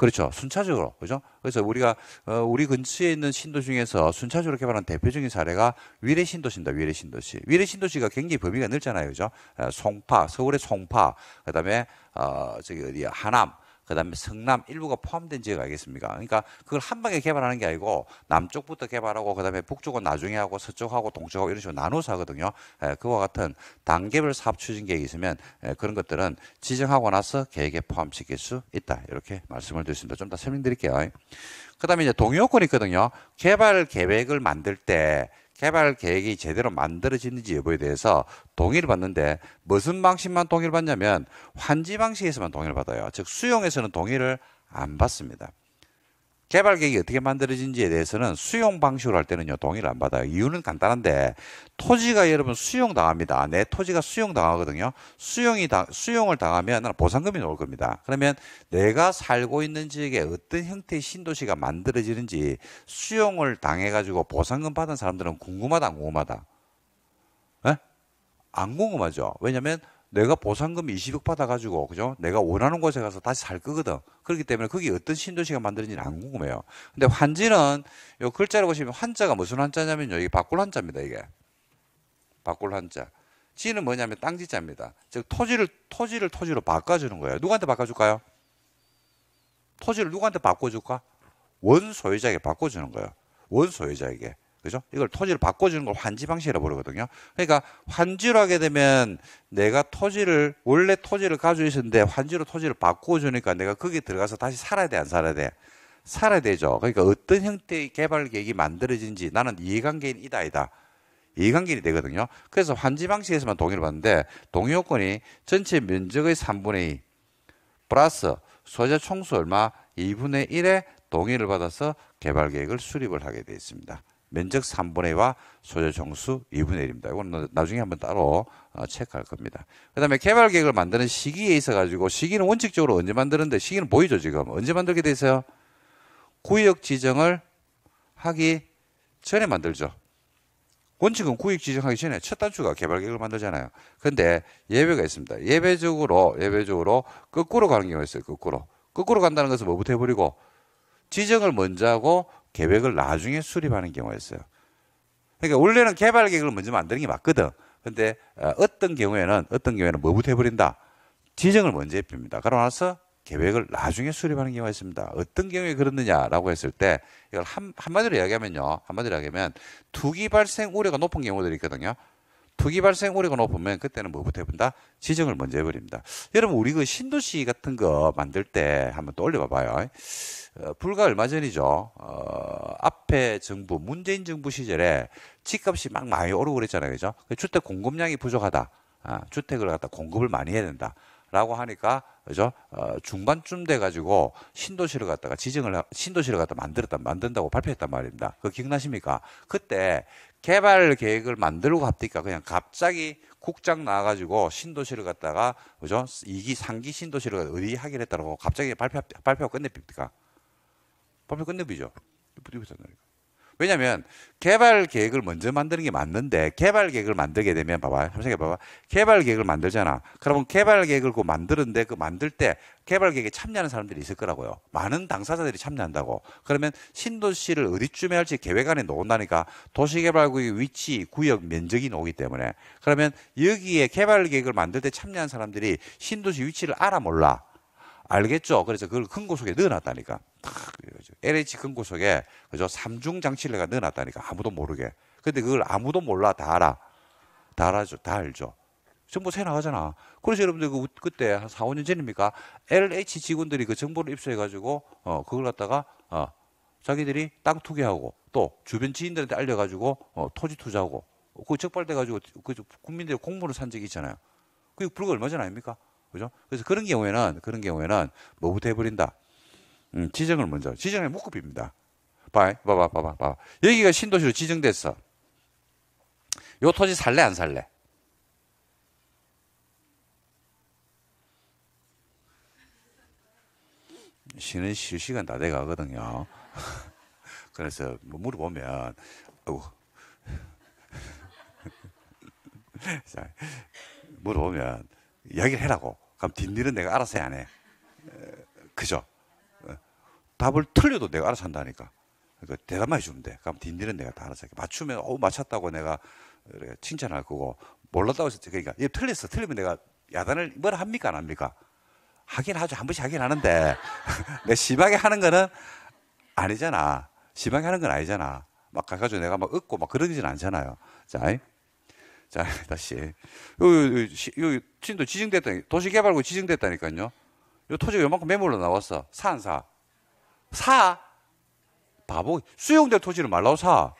그렇죠. 순차적으로. 그죠? 그래서 우리가, 어, 우리 근처에 있는 신도 중에서 순차적으로 개발한 대표적인 사례가 위례 신도시입니다. 위례 신도시. 위례 신도시가 굉장히 범위가 넓잖아요. 그죠? 어, 송파, 서울의 송파, 그 다음에, 어, 저기 어디, 야 하남, 그다음에 성남 일부가 포함된 지역 알겠습니까 그러니까 그걸 한 방에 개발하는 게 아니고 남쪽부터 개발하고 그다음에 북쪽은 나중에 하고 서쪽하고 동쪽하고 이런 식으로 나눠서 하거든요. 에, 예, 그와 같은 단계별 사업 추진 계획이 있으면 에, 예, 그런 것들은 지정하고 나서 계획에 포함시킬 수 있다. 이렇게 말씀을 드렸습니다. 좀 더 설명드릴게요. 그다음에 이제 동요권이 있거든요. 개발 계획을 만들 때 개발 계획이 제대로 만들어지는지 여부에 대해서 동의를 받는데 무슨 방식만 동의를 받냐면 환지 방식에서만 동의를 받아요. 즉 수용에서는 동의를 안 받습니다. 개발 계획이 어떻게 만들어진지에 대해서는 수용 방식으로 할 때는요 동의를 안 받아요. 이유는 간단한데 토지가 여러분 수용 당합니다. 내 토지가 수용 당하거든요. 수용이 당 수용을 당하면 보상금이 나올 겁니다. 그러면 내가 살고 있는 지역에 어떤 형태의 신도시가 만들어지는지 수용을 당해가지고 보상금 받은 사람들은 궁금하다, 궁금하다. 에? 예? 안 궁금하죠. 왜냐면 내가 보상금 20억 받아가지고, 그죠? 내가 원하는 곳에 가서 다시 살 거거든. 그렇기 때문에 그게 어떤 신도시가 만들어진지안 궁금해요. 근데 환지는 요 글자를 보시면 환자가 무슨 환자냐면요. 이게 바꿀 환자입니다, 이게. 바꿀 환자. 지는 뭐냐면 땅지자입니다. 즉, 토지를, 토지를 토지로 바꿔주는 거예요. 누구한테 바꿔줄까요? 토지를 누구한테 바꿔줄까? 원소유자에게 바꿔주는 거예요. 원소유자에게. 그죠? 이걸 토지를 바꿔주는 걸 환지 방식이라고 부르거든요. 그러니까 환지로 하게 되면 내가 토지를, 원래 토지를 가지고 있었는데 환지로 토지를 바꿔주니까 내가 거기 에 들어가서 다시 살아야 돼, 안 살아야 돼? 살아야 되죠. 그러니까 어떤 형태의 개발 계획이 만들어진지 나는 이해관계인 이다, 이다. 이해관계인이 되거든요. 그래서 환지 방식에서만 동의를 받는데 동의 요건이 전체 면적의 3분의 2 플러스 소재 총수 얼마 2분의 1의 동의를 받아서 개발 계획을 수립을 하게 되어 있습니다. 면적 3분의 와 소재 정수 2분의 1입니다. 이거는 나중에 한번 따로 어, 체크할 겁니다. 그 다음에 개발 계획을 만드는 시기에 있어 가지고 시기는 원칙적으로 언제 만드는데 시기는 보이죠 지금 언제 만들게 되세요 구역 지정을 하기 전에 만들죠. 원칙은 구역 지정하기 전에 첫 단추가 개발 계획을 만들잖아요. 근데 예외가 있습니다. 예외적으로, 예외적으로 거꾸로 가는 경우가 있어요. 거꾸로. 거꾸로 간다는 것은 뭐부터 해버리고 지정을 먼저 하고 계획을 나중에 수립하는 경우가 있어요. 그러니까 원래는 개발 계획을 먼저 만드는 게 맞거든. 근데 어, 어떤 경우에는 어떤 경우에는 뭐부터 해버린다. 지정을 먼저 해줍니다. 그러고 나서 계획을 나중에 수립하는 경우가 있습니다. 어떤 경우에 그렇느냐라고 했을 때 이걸 한, 한마디로 이야기하면요. 한마디로 이야기하면 투기 발생 우려가 높은 경우들이 있거든요. 투기 발생 오류가 높으면 그때는 뭐부터 해본다? 지정을 먼저 해버립니다. 여러분 우리 그 신도시 같은 거 만들 때 한번 또 올려봐봐요. 어, 불과 얼마 전이죠. 어, 앞에 정부 문재인 정부 시절에 집값이 막 많이 오르고 그랬잖아요, 그죠? 그 주택 공급량이 부족하다. 아, 주택을 갖다 공급을 많이 해야 된다. 라고 하니까 그죠? 어, 중반쯤 돼 가지고 신도시를 갖다가 지정을 신도시를 갖다 만들었다 만든다고 발표했단 말입니다. 그 기억나십니까? 그때 개발 계획을 만들고 갑니까? 그냥 갑자기 국장 나와가지고 신도시를 갖다가 그죠? 2기, 3기 신도시를 어디 하기로 했다라고 갑자기 발표 발표 끝냅니까? 발표 끝내버리죠. 왜냐하면 개발 계획을 먼저 만드는 게 맞는데 개발 계획을 만들게 되면 봐봐 삼성에 봐봐 개발 계획을 만들잖아. 그러면 개발 계획을 그 만드는데 그 만들 때 개발 계획에 참여하는 사람들이 있을 거라고요. 많은 당사자들이 참여한다고. 그러면 신도시를 어디쯤에 할지 계획 안에 놓는다니까 도시개발구의 위치, 구역 면적이 나오기 때문에 그러면 여기에 개발 계획을 만들 때 참여한 사람들이 신도시 위치를 알아 몰라. 알겠죠? 그래서 그걸 근고속에 넣어놨다니까. 탁, LH 근고속에, 그죠? 삼중 장치를내가 넣어놨다니까. 아무도 모르게. 근데 그걸 아무도 몰라. 다 알아. 다 알아죠. 다 알죠. 정보 새 나가잖아. 그래서 여러분들 그, 그때 한 4, 5년 전입니까? LH 직원들이 그 정보를 입수해가지고, 어, 그걸 갖다가, 어, 자기들이 땅 투기하고 또 주변 지인들한테 알려가지고 어, 토지 투자하고 그 적발돼가지고 그 국민들이 공모를 산 적이 있잖아요. 그게 불과 얼마 전 아닙니까? 그죠? 그래서 그런 경우에는 그런 경우에는 뭐부터 해버린다. 음, 지정을 먼저 지정의 묶음입니다. 봐, 봐봐, 봐봐, 봐봐. 여기가 신도시로 지정됐어. 요 토지 살래 안 살래? 쉬는 쉴 시간 다 돼가거든요. 그래서 뭐 물어보면 아이고, 물어보면 이야기를 해라고. 그럼 뒷일은 내가 알아서 안 해. 그죠? 어, 답을 틀려도 내가 알아서 한다니까. 그러니까 대답만 해주면 돼. 그럼 뒷일은 내가 다 알아서 해. 맞추면, 어, 우 맞췄다고 내가 칭찬할 거고, 몰랐다고 해서, 그러니까, 얘 틀렸어. 틀리면 내가 야단을 뭐라 합니까? 안 합니까? 하긴 하죠. 한 번씩 하긴 하는데. 내 심하게 하는 거는 아니잖아. 심하게 하는 건 아니잖아. 막 가가지고 내가 막 얻고 막 그러지는 않잖아요. 자, 자, 다시. 요, 요, 요, 요 요 진도 지정됐다. 도시개발구 지정됐다니까요. 요 토지가 요만큼 매물로 나왔어. 사안 사? 사? 바보. 수용될 토지를 말라고 사.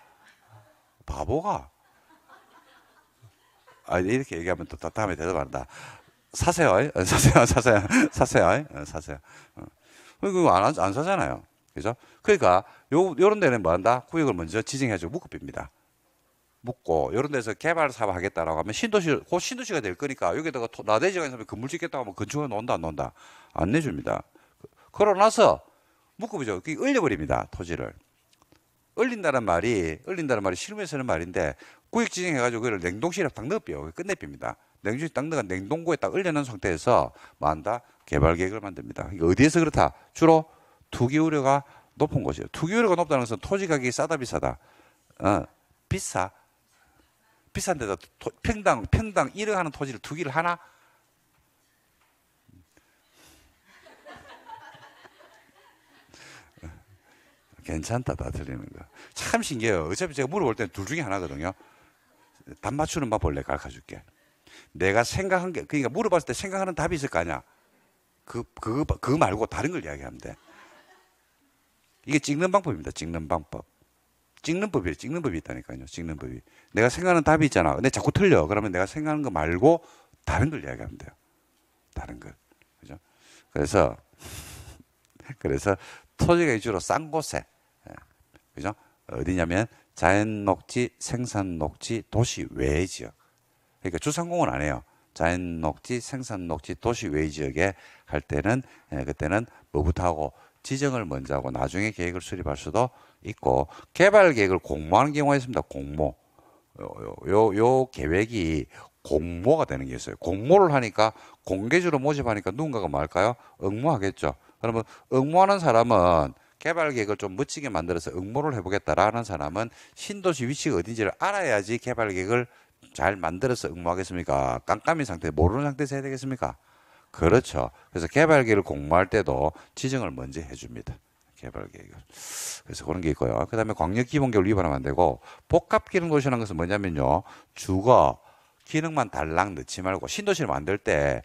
바보가. 아, 이렇게 얘기하면 또 다음에 대답한다. 사세요. 안 어, 사세요. 사세요. 사세요. 안 어, 사세요. 어. 그거 안, 안 사잖아요. 그죠? 그러니까 요, 요런 데는 뭐 한다? 구역을 먼저 지정해줘무급입니다 묻고 이런 데서 개발 사업 하겠다라고 하면 신도시 곧 신도시가 될 거니까 여기다가 나대지가 있으면 건물 짓겠다고 하면 건축은 논다 안 논다 안 내줍니다. 그, 그러고 나서 묶어보죠. 그게 얼려버립니다 토지를. 얼린다는 말이 얼린다는 말이 실무에서는 말인데 구역 진행해가지고 그걸 냉동실에 딱 넣어요. 끝내빕니다. 냉동실 딱 넣어 냉동고에 딱 얼려놓은 상태에서 만다 개발 계획을 만듭니다. 어디에서 그렇다? 주로 투기 우려가 높은 곳이에요. 투기 우려가 높다는 것은 토지 가격이 싸다 비싸다. 어, 비싸. 비싼 데서 토, 평당 평당 1억 하는 토지를 두 개를 하나 어, 괜찮다 다 틀리는 거. 참 신기해요. 어차피 제가 물어볼 때는 둘 중에 하나거든요. 답 맞추는 법 원래 가르쳐줄게. 내가 생각한 게 그러니까 물어봤을 때 생각하는 답이 있을 거 아니야. 그 그거 그 말고 다른 걸 이야기하면 돼. 이게 찍는 방법입니다. 찍는 방법. 찍는 법이에요. 찍는 법이 있다니까요. 찍는 법이. 내가 생각하는 답이 있잖아. 근데 자꾸 틀려. 그러면 내가 생각하는 거 말고 다른 걸 이야기하면 돼요. 다른 걸. 그죠? 그래서, 그래서 토지가 위주로 싼 곳에, 예. 그죠? 어디냐면 자연 녹지, 생산 녹지, 도시 외 지역. 그러니까 주상공은 안 해요. 자연 녹지, 생산 녹지, 도시 외 지역에 할 때는, 예, 그때는 뭐부터 하고 지정을 먼저 하고 나중에 계획을 수립할 수도 있고 개발 계획을 공모하는 경우가 있습니다. 공모. 요, 요, 요 계획이 공모가 되는 게 있어요. 공모를 하니까 공개주로 모집하니까 누군가가 말까요? 응모하겠죠. 그러면 응모하는 사람은 개발 계획을 좀 멋지게 만들어서 응모를 해보겠다라는 사람은 신도시 위치가 어딘지를 알아야지 개발 계획을 잘 만들어서 응모하겠습니까? 깜깜이 상태, 모르는 상태에서 해야 되겠습니까? 그렇죠. 그래서 개발계획을 공모할 때도 지정을 먼저 해줍니다. 개발 계획을. 그래서 그런 게 있고요. 그 다음에 광역 기본 계획을 위반하면 안 되고, 복합 기능 도시라는 것은 뭐냐면요. 주거, 기능만 달랑 넣지 말고, 신도시를 만들 때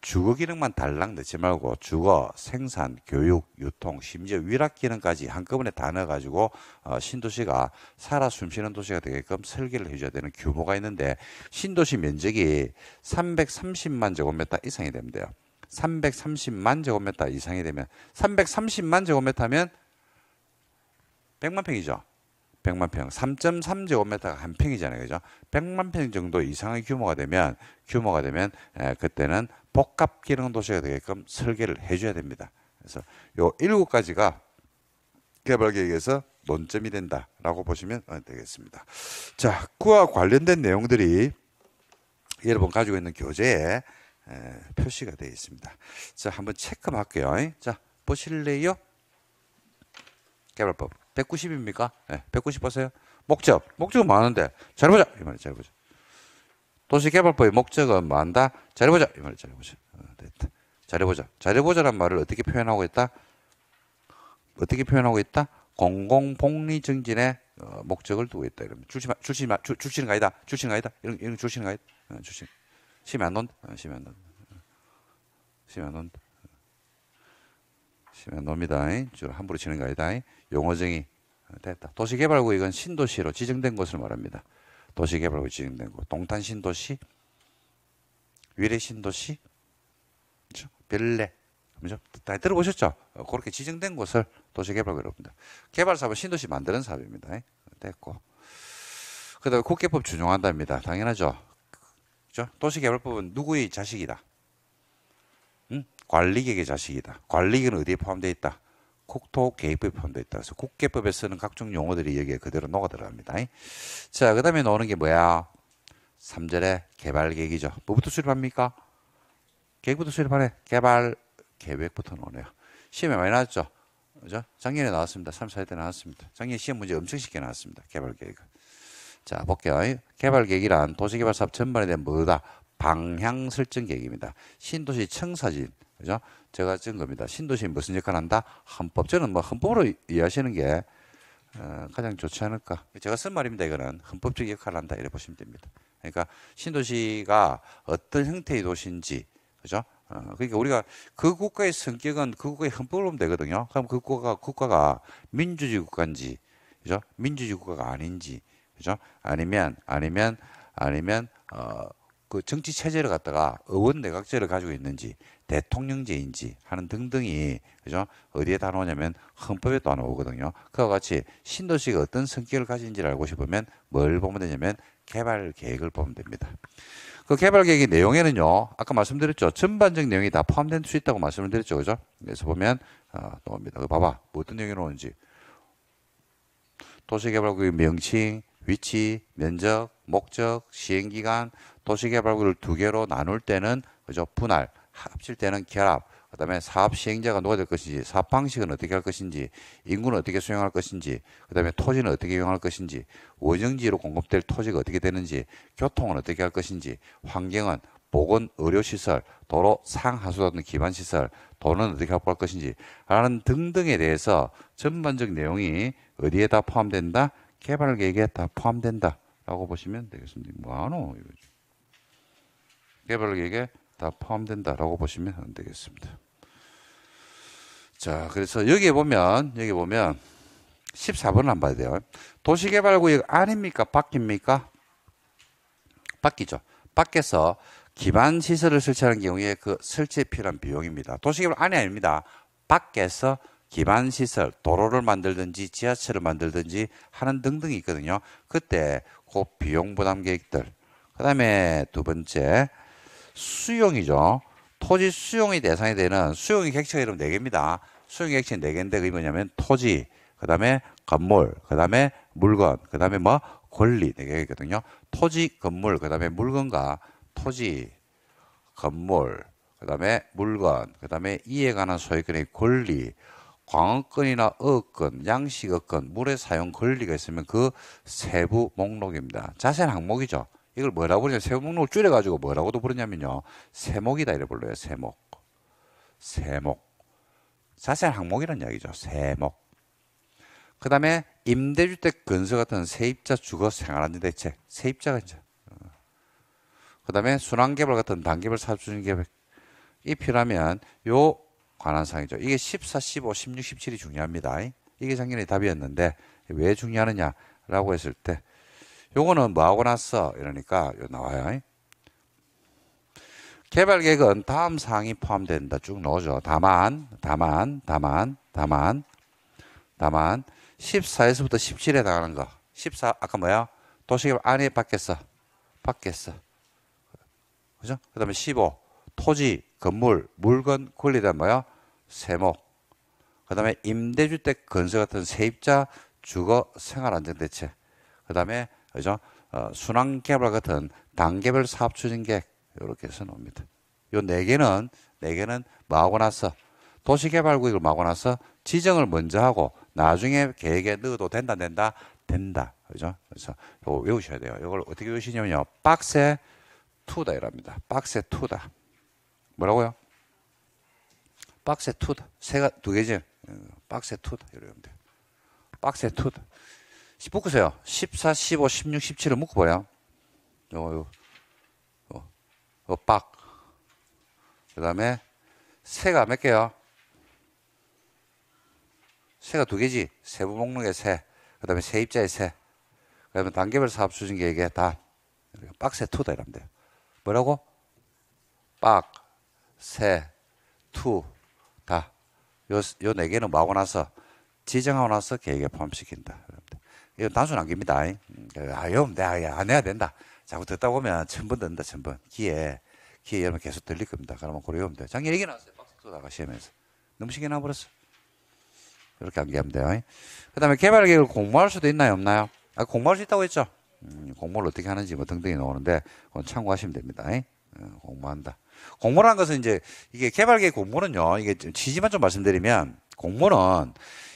주거 기능만 달랑 넣지 말고 주거, 생산, 교육, 유통, 심지어 위락 기능까지 한꺼번에 다 넣어가지고 어, 신도시가 살아 숨쉬는 도시가 되게끔 설계를 해줘야 되는 규모가 있는데 신도시 면적이 330만 제곱미터 이상이 됩니다. 330만 제곱미터 이상이 되면 330만 제곱미터면 100만 평이죠. 100만 평. 3.3 제곱미터가 한 평이잖아요. 그죠? 100만 평 정도 이상의 규모가 되면 규모가 되면 에, 그때는 복합 기능 도시가 되게끔 설계를 해 줘야 됩니다. 그래서 요 일곱 가지가 개발 계획에서 논점이 된다라고 보시면 어, 되겠습니다. 자, 그와 관련된 내용들이 여러분 가지고 있는 교재에 표시가 되어 있습니다. 자, 한번 체크할게요. 자, 보실래요? 개발법 190입니까? 네, 190 보세요. 목적, 목적은 많은데 잘 보자 이 말이 잘 보자. 도시개발법의 목적은 많다. 잘 보자 이 말이 잘 보자. 어, 됐다. 잘 보자. 잘 보자란 말을 어떻게 표현하고 있다? 어떻게 표현하고 있다? 공공복리 증진의 어, 목적을 두고 있다. 이러면 주시마, 주시마, 주, 주시는 가이다. 주시는 가이다. 이런, 이런 주시는 가이다. 주시 어, 심이 안 논다. 심이 안 논다. 심이 안 논다. 심이 안놉다 주로 함부로 치는 거 아니다. 용어쟁이. 아, 됐다. 도시개발구역은 신도시로 지정된 것을 말합니다. 도시개발구 지정된 곳. 동탄 신도시, 위례 신도시, 별내. 그렇죠? 다 그렇죠? 들어보셨죠? 어, 그렇게 지정된 곳을 도시개발구역입니다. 개발사업은 신도시 만드는 사업입니다. 됐고. 그 다음에 국회법 준용한답니다. 당연하죠. 있죠. 도시개발법은 누구의 자식이다? 응? 관리객의 자식이다. 관리객은 어디에 포함되어 있다? 국토계획법에 포함되어 있다. 그래서 국계법에 쓰는 각종 용어들이 여기에 그대로 녹아 들어갑니다. 자, 그 다음에 나오는 게 뭐야? 3절에 개발계획이죠. 뭐부터 수립합니까? 계획부터 수립하네. 개발 계획부터 나오네요. 시험에 많이 나왔죠. 그죠? 작년에 나왔습니다. 3, 4회 때 나왔습니다. 작년 시험 문제 엄청 쉽게 나왔습니다. 개발 계획은. 자, 볼게요. 개발 계획이란 도시개발 사업 전반에 대한 뭐다? 방향 설정 계획입니다. 신도시 청사진. 그죠? 제가 쓴 겁니다. 신도시 무슨 역할 을 한다? 헌법. 저는 뭐 헌법으로 이해하시는 게 어, 가장 좋지 않을까. 제가 쓴 말입니다. 이거는 헌법적 역할을 한다. 이래 보시면 됩니다. 그러니까 신도시가 어떤 형태의 도시인지, 그죠? 어, 그러니까 우리가 그 국가의 성격은 그 국가의 헌법을 보면 되거든요. 그럼 그 국가가, 국가가 민주주의 국가인지, 그죠? 민주주의 국가가 아닌지, 그죠? 아니면 아니면 아니면 어, 그 정치 체제를 갖다가 의원 내각제를 가지고 있는지 대통령제인지 하는 등등이 그죠? 어디에 다 나오냐면 헌법에 또 나오거든요. 그와 같이 신도시가 어떤 성격을 가진지를 알고 싶으면 뭘 보면 되냐면 개발 계획을 보면 됩니다. 그 개발 계획의 내용에는요, 아까 말씀드렸죠. 전반적 내용이 다포함된수 있다고 말씀을 드렸죠. 그죠? 그래서 보면, 어, 나옵니다. 그 봐봐. 어떤 내용이 나오는지. 도시개발구역 명칭, 위치, 면적, 목적, 시행기간, 도시개발구를 두 개로 나눌 때는 그죠 분할, 합칠 때는 결합, 그다음에 사업 시행자가 누가 될 것인지, 사업 방식은 어떻게 할 것인지, 인구는 어떻게 수용할 것인지, 그다음에 토지는 어떻게 이용할 것인지, 원형지로 공급될 토지가 어떻게 되는지, 교통은 어떻게 할 것인지, 환경은 보건 의료시설, 도로 상하수도 등 기반시설, 돈은 어떻게 확보할 것인지, 라는 등등에 대해서 전반적 내용이 어디에 다 포함된다? 개발 계획에 다 포함된다라고 보시면 되겠습니다. 뭐하노? 개발 계획에 다 포함된다라고 보시면 되겠습니다. 자, 그래서 여기에 보면 여기 보면 14번 안 봐야 돼요. 도시개발구역 아닙니까? 바뀝니까? 바뀌죠. 밖에서 기반 시설을 설치하는 경우에 그 설치에 필요한 비용입니다. 도시개발 안이 아닙니다. 밖에서 기반 시설, 도로를 만들든지 지하철을 만들든지 하는 등등이 있거든요. 그때 그 비용 부담 계획들. 그다음에 두 번째 수용이죠. 토지 수용이 대상이 되는 수용의 객체가 이름 네 개입니다. 수용의 객체는 네 개인데 그게 뭐냐면 토지, 그다음에 건물, 그다음에 물건, 그다음에 뭐 권리 네 개거든요. 토지, 건물, 그다음에 물건과 토지, 건물, 그다음에 물건, 그다음에 이에 관한 소유권의 권리 광어권이나 어권, 양식어권, 물의 사용 권리가 있으면 그 세부 목록입니다. 자세한 항목이죠. 이걸 뭐라고 부르냐 세부 목록을 줄여가지고 뭐라고도 부르냐면요. 세목이다 이래 불러요. 세목. 세목. 자세한 항목이란 이야기죠. 세목. 그 다음에 임대주택 건설 같은 세입자 주거 생활안전 대책. 세입자가 이제. 어. 그 다음에 순환개발 같은 단계별 사업추진 계획. 이 필요하면 요 관한 사항이죠. 이게 14, 15, 16, 17이 중요합니다. 이게 작년에 답이었는데 왜 중요하느냐라고 했을 때 요거는 뭐하고 났어? 이러니까 요 나와요. 개발 계획은 다음 사항이 포함된다 쭉 넣어줘. 다만, 다만, 다만, 다만, 다만 14에서부터 17에 나가는 거. 14 아까 뭐야? 도시개발 안에 밖에서 밖에서 그죠? 그 다음에 15 토지 건물, 물건, 권리단 뭐요 세목. 그 다음에 임대주택 건설 같은 세입자, 주거, 생활안정대책. 그 다음에, 그죠? 어, 순환개발 같은 단계별 사업 추진 계획. 이렇게 해서 놉니다. 요 네 개는, 네 개는 뭐 하고 나서? 도시개발구역을 마고 나서 지정을 먼저 하고 나중에 계획에 넣어도 된다, 된다, 된다. 그죠? 그래서 이거 외우셔야 돼요. 이걸 어떻게 외우시냐면요. 박스에 투다 이랍니다. 박스에 투다. 뭐라고요? 박스 투다. 세가 두 개죠. 박스 투다. 여러분들. 박스 투다. 묶으세요. 14, 15, 16, 17을 묶어버려. 요, 요, 요, 요 박. 그 다음에 새가 몇 개요? 새가 두 개지. 세부 목록의 새. 그 다음에 세입자의 새. 그 다음에 단계별 사업 추진 계획의 단. 박스 투다. 이러면 돼요. 뭐라고? 박. 세, 투, 다. 요, 요 네 개는 뭐하고 나서 지정하고 나서 계획에 포함시킨다. 이거 단순한 겁니다. 음, 아, 요, 러 네, 내가 아, 안 해야 된다. 자꾸 듣다 보면 천번 듣는다, 천 번. 귀에, 기회 여러분 계속 들릴 겁니다. 그러면 고려 여러분 돼. 작년에 이 나왔어요. 박수 쏘다가 시험에서. 너무 신경 나버렸어. 이렇게 암기하면 돼요. 그 다음에 개발 계획을 공모할 수도 있나요? 없나요? 아, 공모할 수 있다고 했죠? 음, 공모를 어떻게 하는지 뭐 등등이 나오는데, 그건 참고하시면 됩니다. 어, 공모한다. 공모라는 것은 이제 이게 개발계획 공모는요. 이게 지지만좀 말씀드리면 공모는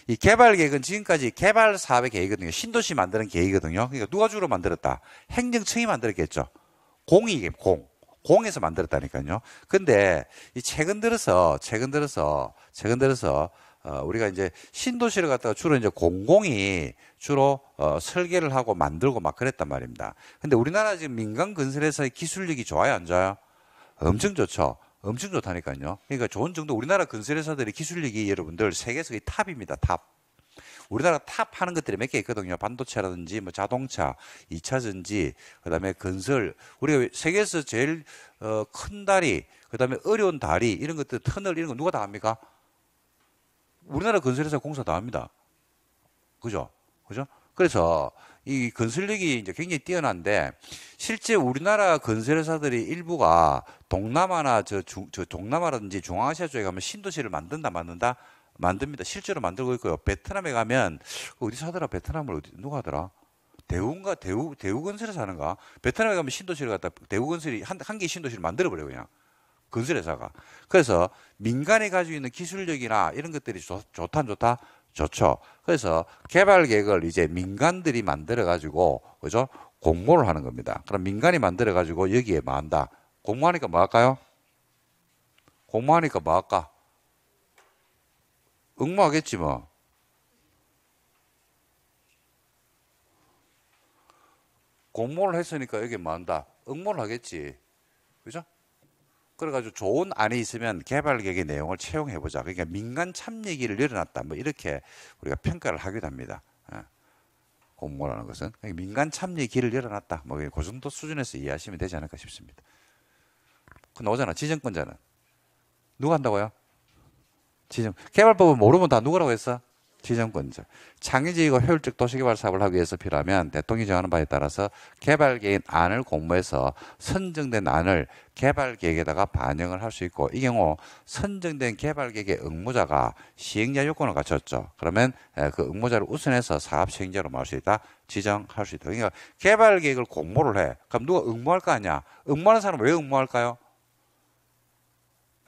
이 개발 계획은 지금까지 개발 사업의 계획이거든요. 신도시 만드는 계획이거든요. 그러니까 누가 주로 만들었다? 행정청이 만들었겠죠. 공이 공. 공에서 만들었다니까요. 근데 이 최근 들어서 최근 들어서 최근 들어서 어, 우리가 이제 신도시를 갖다가 주로 이제 공공이 주로 어, 설계를 하고 만들고 막 그랬단 말입니다. 근데 우리나라 지금 민간 건설에서의 기술력이 좋아요, 안 좋아요? 엄청 좋죠. 엄청 좋다니까요. 그러니까 좋은 정도 우리나라 건설회사들이 기술력이 여러분들 세계에서 탑입니다. 탑. 우리나라 탑 하는 것들이 몇 개 있거든요. 반도체라든지 뭐 자동차, 2차전지, 그다음에 건설. 우리가 세계에서 제일 어, 큰 다리, 그다음에 어려운 다리 이런 것들 터널 이런 거 누가 다 합니까? 우리나라 건설회사 공사 다 합니다. 그죠? 그죠? 그래서 이 건설력이 이제 굉장히 뛰어난데 실제 우리나라 건설회사들이 일부가 동남아나 저, 주, 저 동남아라든지 중앙아시아 쪽에 가면 신도시를 만든다 만든다 만듭니다. 실제로 만들고 있고요. 베트남에 가면 어디서 하더라? 베트남을 어디 누가 하더라? 대우인가 대우 대우 건설에서 하는가? 베트남에 가면 신도시를 갖다 대우 건설이 한한 개 신도시를 만들어 버려 그냥. 건설회사가. 그래서 민간이 가지고 있는 기술력이나 이런 것들이 좋, 다 좋다 좋죠. 그래서 개발 계획을 이제 민간들이 만들어 가지고 그죠? 공모를 하는 겁니다. 그럼 민간이 만들어 가지고 여기에 뭐 한다. 공모하니까 뭐 할까요? 공모하니까 뭐 할까? 응모하겠지 뭐. 공모를 했으니까 여기 뭐 한다. 응모를 하겠지. 그죠? 그래가지고 좋은 안이 있으면 개발 계획의 내용을 채용해보자. 그러니까 민간 참여기를 열어놨다. 뭐 이렇게 우리가 평가를 하기도 합니다. 예. 공모라는 것은 그러니까 민간 참여 기를 열어놨다. 뭐 그 정도 수준에서 이해하시면 되지 않을까 싶습니다. 그 나오잖아. 지정권자는 누가 한다고요? 지정 개발법을 모르면 다 누구라고 했어? 지정권자. 창의적이고 효율적 도시개발 사업을 하기 위해서 필요하면 대통령이 정하는 바에 따라서 개발 계획 안을 공모해서 선정된 안을 개발 계획에다가 반영을 할 수 있고 이 경우 선정된 개발 계획의 응모자가 시행자 요건을 갖췄죠. 그러면 그 응모자를 우선해서 사업 시행자로 모을 수 있다. 지정할 수 있다. 그러니까 개발 계획을 공모를 해. 그럼 누가 응모할 거 아니야? 응모하는 사람은 왜 응모할까요?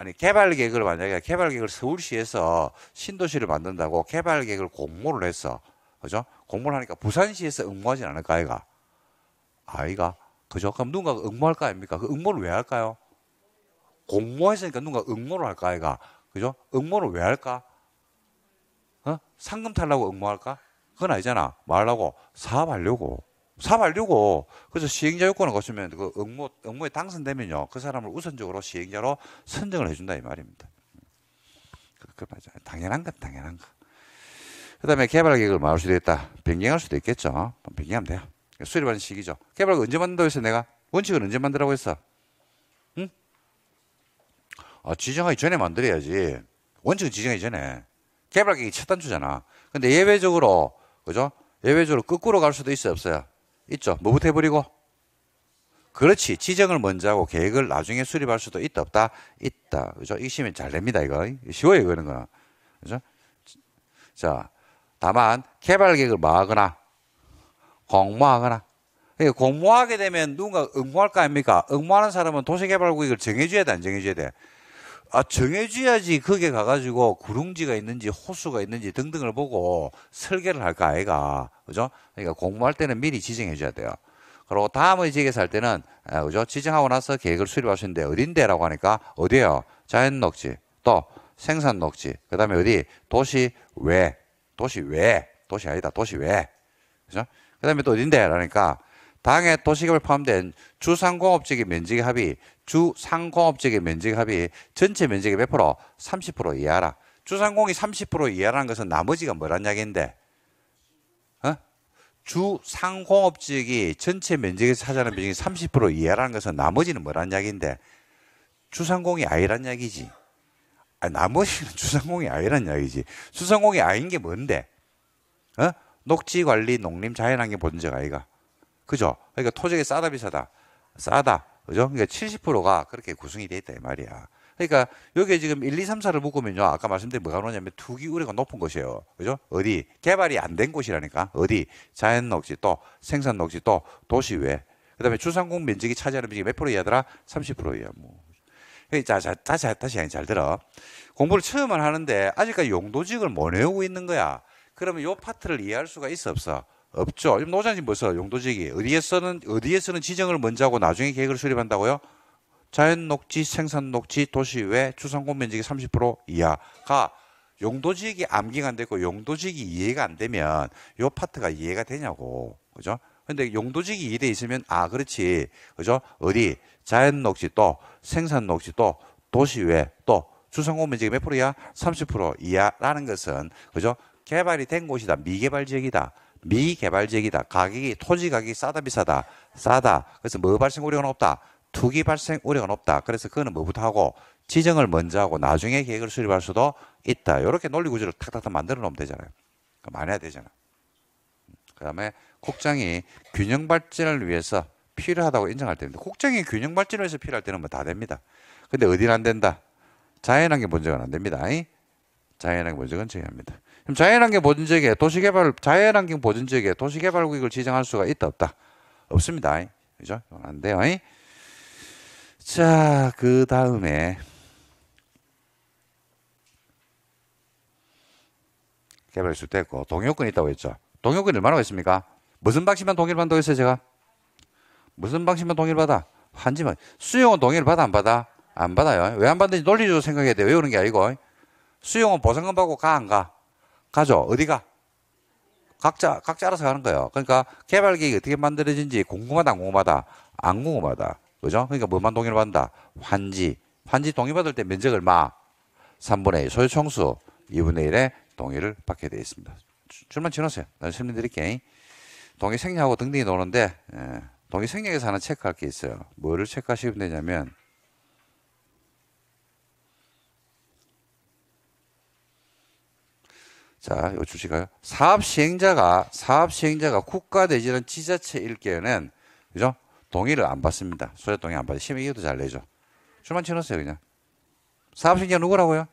아니 개발 계획을 만약에 개발 계획을 서울시에서 신도시를 만든다고 개발 계획을 공모를 했어. 그죠? 공모를 하니까 부산시에서 응모하진 않을 까 아이가. 아이가. 그죠? 그럼 누가 응모할 거 아닙니까? 그 응모를 왜 할까요? 공모했으니까 누가 응모를 할까 아이가. 그죠? 응모를 왜 할까? 어? 상금 탈라고 응모할까? 그건 아니잖아. 말라고 사업하려고. 사발6고 그래서 시행자 요건을 거치면 그 응모 응모에 당선되면요 그 사람을 우선적으로 시행자로 선정을 해준다 이 말입니다. 그, 그 맞아 당연한 것 당연한 것. 그다음에 개발 계획을 마을 수도 있다 변경할 수도 있겠죠. 변경하면 돼요. 그러니까 수립하는 시기죠. 개발 언제 만든다고 했어 내가 원칙을 언제 만들라고 했어? 응? 아 지정하기 전에 만들어야지. 원칙은 지정하기 전에. 개발 계획이 첫 단추잖아. 근데 예외적으로 그죠? 예외적으로 거꾸로 갈 수도 있어요 없어요? 있죠. 뭐부터 해버리고? 그렇지. 지정을 먼저 하고 계획을 나중에 수립할 수도 있다 없다? 있다. 그죠? 익시면 잘 됩니다, 이거. 쉬워요, 그거는 거는. 그죠? 자, 다만 개발 계획을 뭐하거나 공모하거나 공모하게 되면 누군가 응모할 거 아닙니까? 응모하는 사람은 도시개발구역을 정해줘야 돼, 안 정해줘야 돼? 아, 정해줘야지 거기에 가가지고 구릉지가 있는지 호수가 있는지 등등을 보고 설계를 할 거 아이가. 그죠? 그러니까 공부할 때는 미리 지정해줘야 돼요. 그리고 다음에 지역에서 할 때는, 아, 그죠? 지정하고 나서 계획을 수립할 수 있는데 어딘데라고 하니까 어디에요? 자연 녹지, 또 생산 녹지, 그 다음에 어디? 도시 외, 도시 외, 도시 아니다, 도시 외. 그죠? 그 다음에 또 어딘데? 라니까 당의 도시개발 포함된 주상공업지역의 면적의 합의 주상공업지역의 면적의 합의 전체 면적의 몇 프로? 30% 이하라. 주상공이 30% 이하라는 것은 나머지가 뭐란 이야기인데? 어? 주상공업지역이 전체 면적에서 차지하는 비중이 30% 이하라는 것은 나머지는 뭐란 이야기인데? 주상공이 아니란 이야기지. 아, 나머지는 주상공이 아니란 이야기지. 주상공이 아닌 게 뭔데? 어? 녹지관리, 농림, 자연환경 본존적 아이가. 그죠? 그러니까 토지가 싸다 비싸다. 싸다. 그죠? 그러니까 70%가 그렇게 구성이 돼 있다 이 말이야. 그러니까 여기에 지금 1, 2, 3, 4를 묶으면요. 아까 말씀드린 뭐가 나오냐면 투기 우려가 높은 곳이에요. 그죠? 어디? 개발이 안 된 곳이라니까. 어디? 자연 녹지 또 생산 녹지 또 도시 외. 그다음에 주상공 면적이 차지하는 면적이 몇 프로 이하더라? 30% 이하. 뭐. 자, 자, 다시 다시 잘 들어. 공부를 처음 하는데 아직까지 용도직을 못 외우고 있는 거야. 그러면 요 파트를 이해할 수가 있어 없어? 없죠. 지금 노자님 벌써 용도지기 어디에서는 어디에서는 지정을 먼저 하고 나중에 계획을 수립한다고요? 자연 녹지, 생산 녹지, 도시 외추상공면적이30% 이하가 용도지역이 암기가 안 되고 용도지역이 이해가 안 되면 요 파트가 이해가 되냐고. 그죠? 근데 용도지역이 이해돼 있으면 아, 그렇지. 그죠? 어디 자연 녹지 또 생산 녹지 또 도시 외또추상공 면적이 몇 프로야? 30% 이하라는 것은 그죠? 개발이 된 곳이다. 미개발 지역이다. 미개발 지역이다. 가격이 토지 가격이 싸다 비싸다 싸다. 그래서 뭐 발생 우려가 높다. 투기 발생 우려가 높다. 그래서 그거는 뭐부터 하고 지정을 먼저 하고 나중에 계획을 수립할 수도 있다. 이렇게 논리 구조를 탁탁탁 만들어 놓으면 되잖아요. 그럼 그러니까 해야 되잖아. 음, 그다음에 국장이 균형 발전을 위해서 필요하다고 인정할 때인데 국장이 균형 발전을 위해서 필요할 때는 뭐 다 됩니다. 근데 어디는 안 된다. 자연한게 문제가 안 됩니다. 자연한게 문제가 중요합니다 그럼 자연환경 보존재계 도시개발, 자연환경 보존재계 도시개발구역을 지정할 수가 있다, 없다? 없습니다. 그죠? 안 돼요. 자, 그 다음에. 개발이 수됐고 동요권이 있다고 했죠. 동요권이 얼마나 있습니까? 무슨 방식만 동일받는 했어요, 제가? 무슨 방식만 동일받아? 한지만. 수용은 동의를 받아, 안 받아? 안 받아요. 왜 안 받는지 논리적으로 생각해야 돼. 외우는 게 아니고. 수용은 보상금 받고 가, 안 가? 가죠. 어디가? 각자, 각자 알아서 가는 거예요. 그러니까 개발 계획이 어떻게 만들어진지 궁금하다, 안 궁금하다? 안 궁금하다. 그죠? 그러니까 뭐만 동의를 받는다? 환지. 환지 동의받을 때 면적을 마. 3분의 1 소유 청수 2분의 1의 동의를 받게 되어 있습니다. 줄만 지나세요. 나는 설명드릴게. 동의 생략하고 등등이 나오는데, 예, 동의 생략에서 하나 체크할 게 있어요. 뭐를 체크하시면 되냐면, 자, 요 주식을 사업 시행자가 사업 시행자가 국가 내지는 지자체 일개는 그죠? 동의를 안 받습니다. 소재 동의 안 받아요. 심의 이유도 잘 내죠. 줄만 쳐놓으세요, 그냥. 사업 시행자 누구라고요?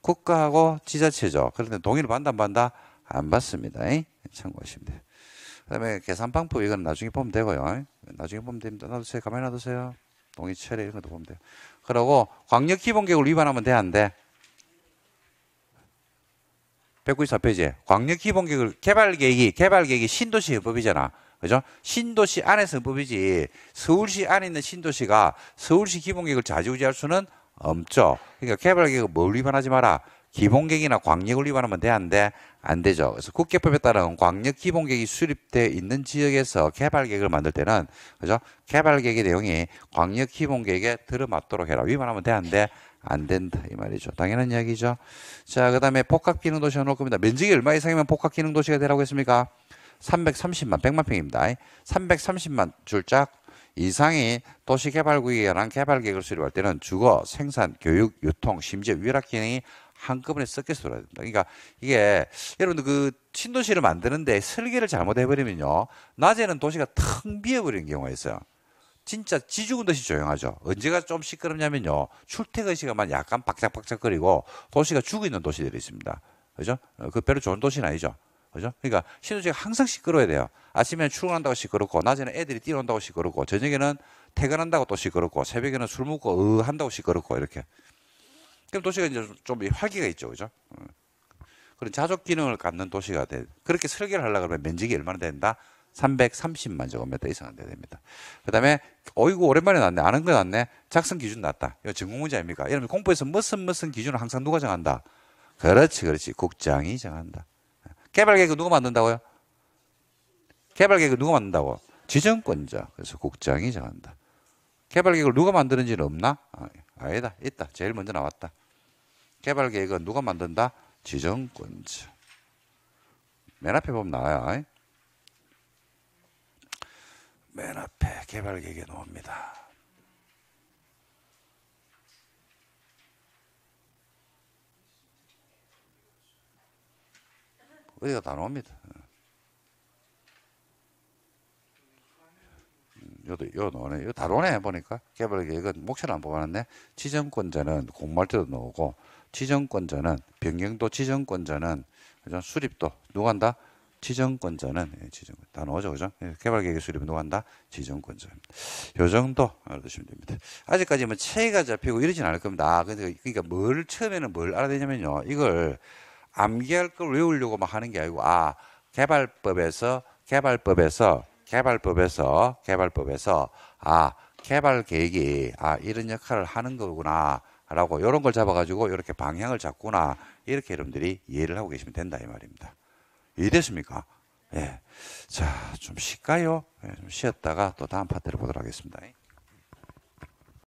국가하고 지자체죠. 그런데 동의를 받는다, 안받다안 받습니다. 참고하시면 돼요. 그 다음에 계산 방법, 이건 나중에 보면 되고요. 나중에 보면 됩니다. 놔두세요. 가만히 놔두세요. 동의 철회 이런 것도 보면 돼요. 그러고, 광역 기본 계획을 위반하면 돼, 안 돼? 194페이지에 광역기본계획을 개발계획이 개발계획이 신도시 협법이잖아. 그죠? 신도시 안에서 법이지 서울시 안에 있는 신도시가 서울시 기본계획을 좌지우지할 수는 없죠. 그러니까 개발계획을뭘 위반하지 마라. 기본계획이나 광역을 위반하면 되는데 안 되죠. 그래서 국계법에 따른 광역 기본계획이 수립돼 있는 지역에서 개발계획을 만들 때는 그죠? 개발계획의 내용이 광역 기본계획에 들어맞도록 해라. 위반하면 되는데 안 된다 이 말이죠. 당연한 이야기죠. 자, 그다음에 복합 기능 도시 넣을 겁니다. 면적이 얼마 이상이면 복합 기능 도시가 되라고 했습니까? 330만 100만 평입니다. 330만 줄짝 이상이 도시개발구역에 관한 개발계획을 수립할 때는 주거, 생산, 교육, 유통, 심지어 위락 기능이 한꺼번에 섞여서 돌아야 니다 그러니까 이게 여러분들 그 신도시를 만드는데 설계를 잘못해버리면요. 낮에는 도시가 텅 비어버리는 경우가 있어요. 진짜 지죽은 듯이 조용하죠. 언제가 좀 시끄럽냐면요. 출퇴근 시간만 약간 박짝박짝거리고 도시가 죽어 있는 도시들이 있습니다. 그죠? 어, 그 별로 좋은 도시는 아니죠. 그죠? 그러니까 신도시가 항상 시끄러워야 돼요. 아침에 출근한다고 시끄럽고, 낮에는 애들이 뛰어온다고 시끄럽고, 저녁에는 퇴근한다고 또 시끄럽고, 새벽에는 술 먹고, 으, 한다고 시끄럽고, 이렇게. 그럼 도시가 이제 좀 활기가 있죠. 그죠? 어. 그런 자족 기능을 갖는 도시가 돼. 그렇게 설계를 하려고 그러면 면적이 얼마나 된다? 330만 제곱미터 이상 안 됩니다. 그 다음에, 어이구, 오랜만에 났네. 아는 거 났네. 작성 기준 났다. 이거 전공문제 아닙니까? 이러분 공부에서 무슨 무슨 기준을 항상 누가 정한다? 그렇지, 그렇지. 국장이 정한다. 개발 계획 누가 만든다고요? 개발 계획을 누가 만든다고? 지정권자. 그래서 국장이 정한다. 개발 계획을 누가 만드는지는 없나? 아, 아니다. 있다. 제일 먼저 나왔다. 개발 계획은 누가 만든다? 지정권자. 맨 앞에 보면 나와요. 맨 앞에 개발계획에 놓습니다. 어디가 다 나옵니다. 음, 요도 요 노네 요 다로네 보니까 개발계 이건 목차를 안 뽑았는데 지정권자는 공모할 때도 나고 지정권자는 변경도 지정권자는 그죠 수립도 누가 한다 지정권자는 예, 지정권 단어죠, 그죠? 예, 개발계획 수립은 누 한다? 지정권자입니다. 요 정도 알아두시면 됩니다. 아직까지 뭐 체가 계 잡히고 이러진 않을 겁니다. 아, 근데 그러니까 뭘 처음에는 뭘 알아내냐면요, 이걸 암기할 걸 외우려고 막 하는 게 아니고 아 개발법에서 개발법에서 개발법에서 개발법에서 아 개발 계획이 아 이런 역할을 하는 거구나. 라고 이런 걸 잡아가지고 이렇게 방향을 잡구나 이렇게 여러분들이 이해를 하고 계시면 된다 이 말입니다. 이해됐습니까? 예, 예. 자, 좀 쉴까요? 예, 좀 쉬었다가 또 다음 파트를 보도록 하겠습니다.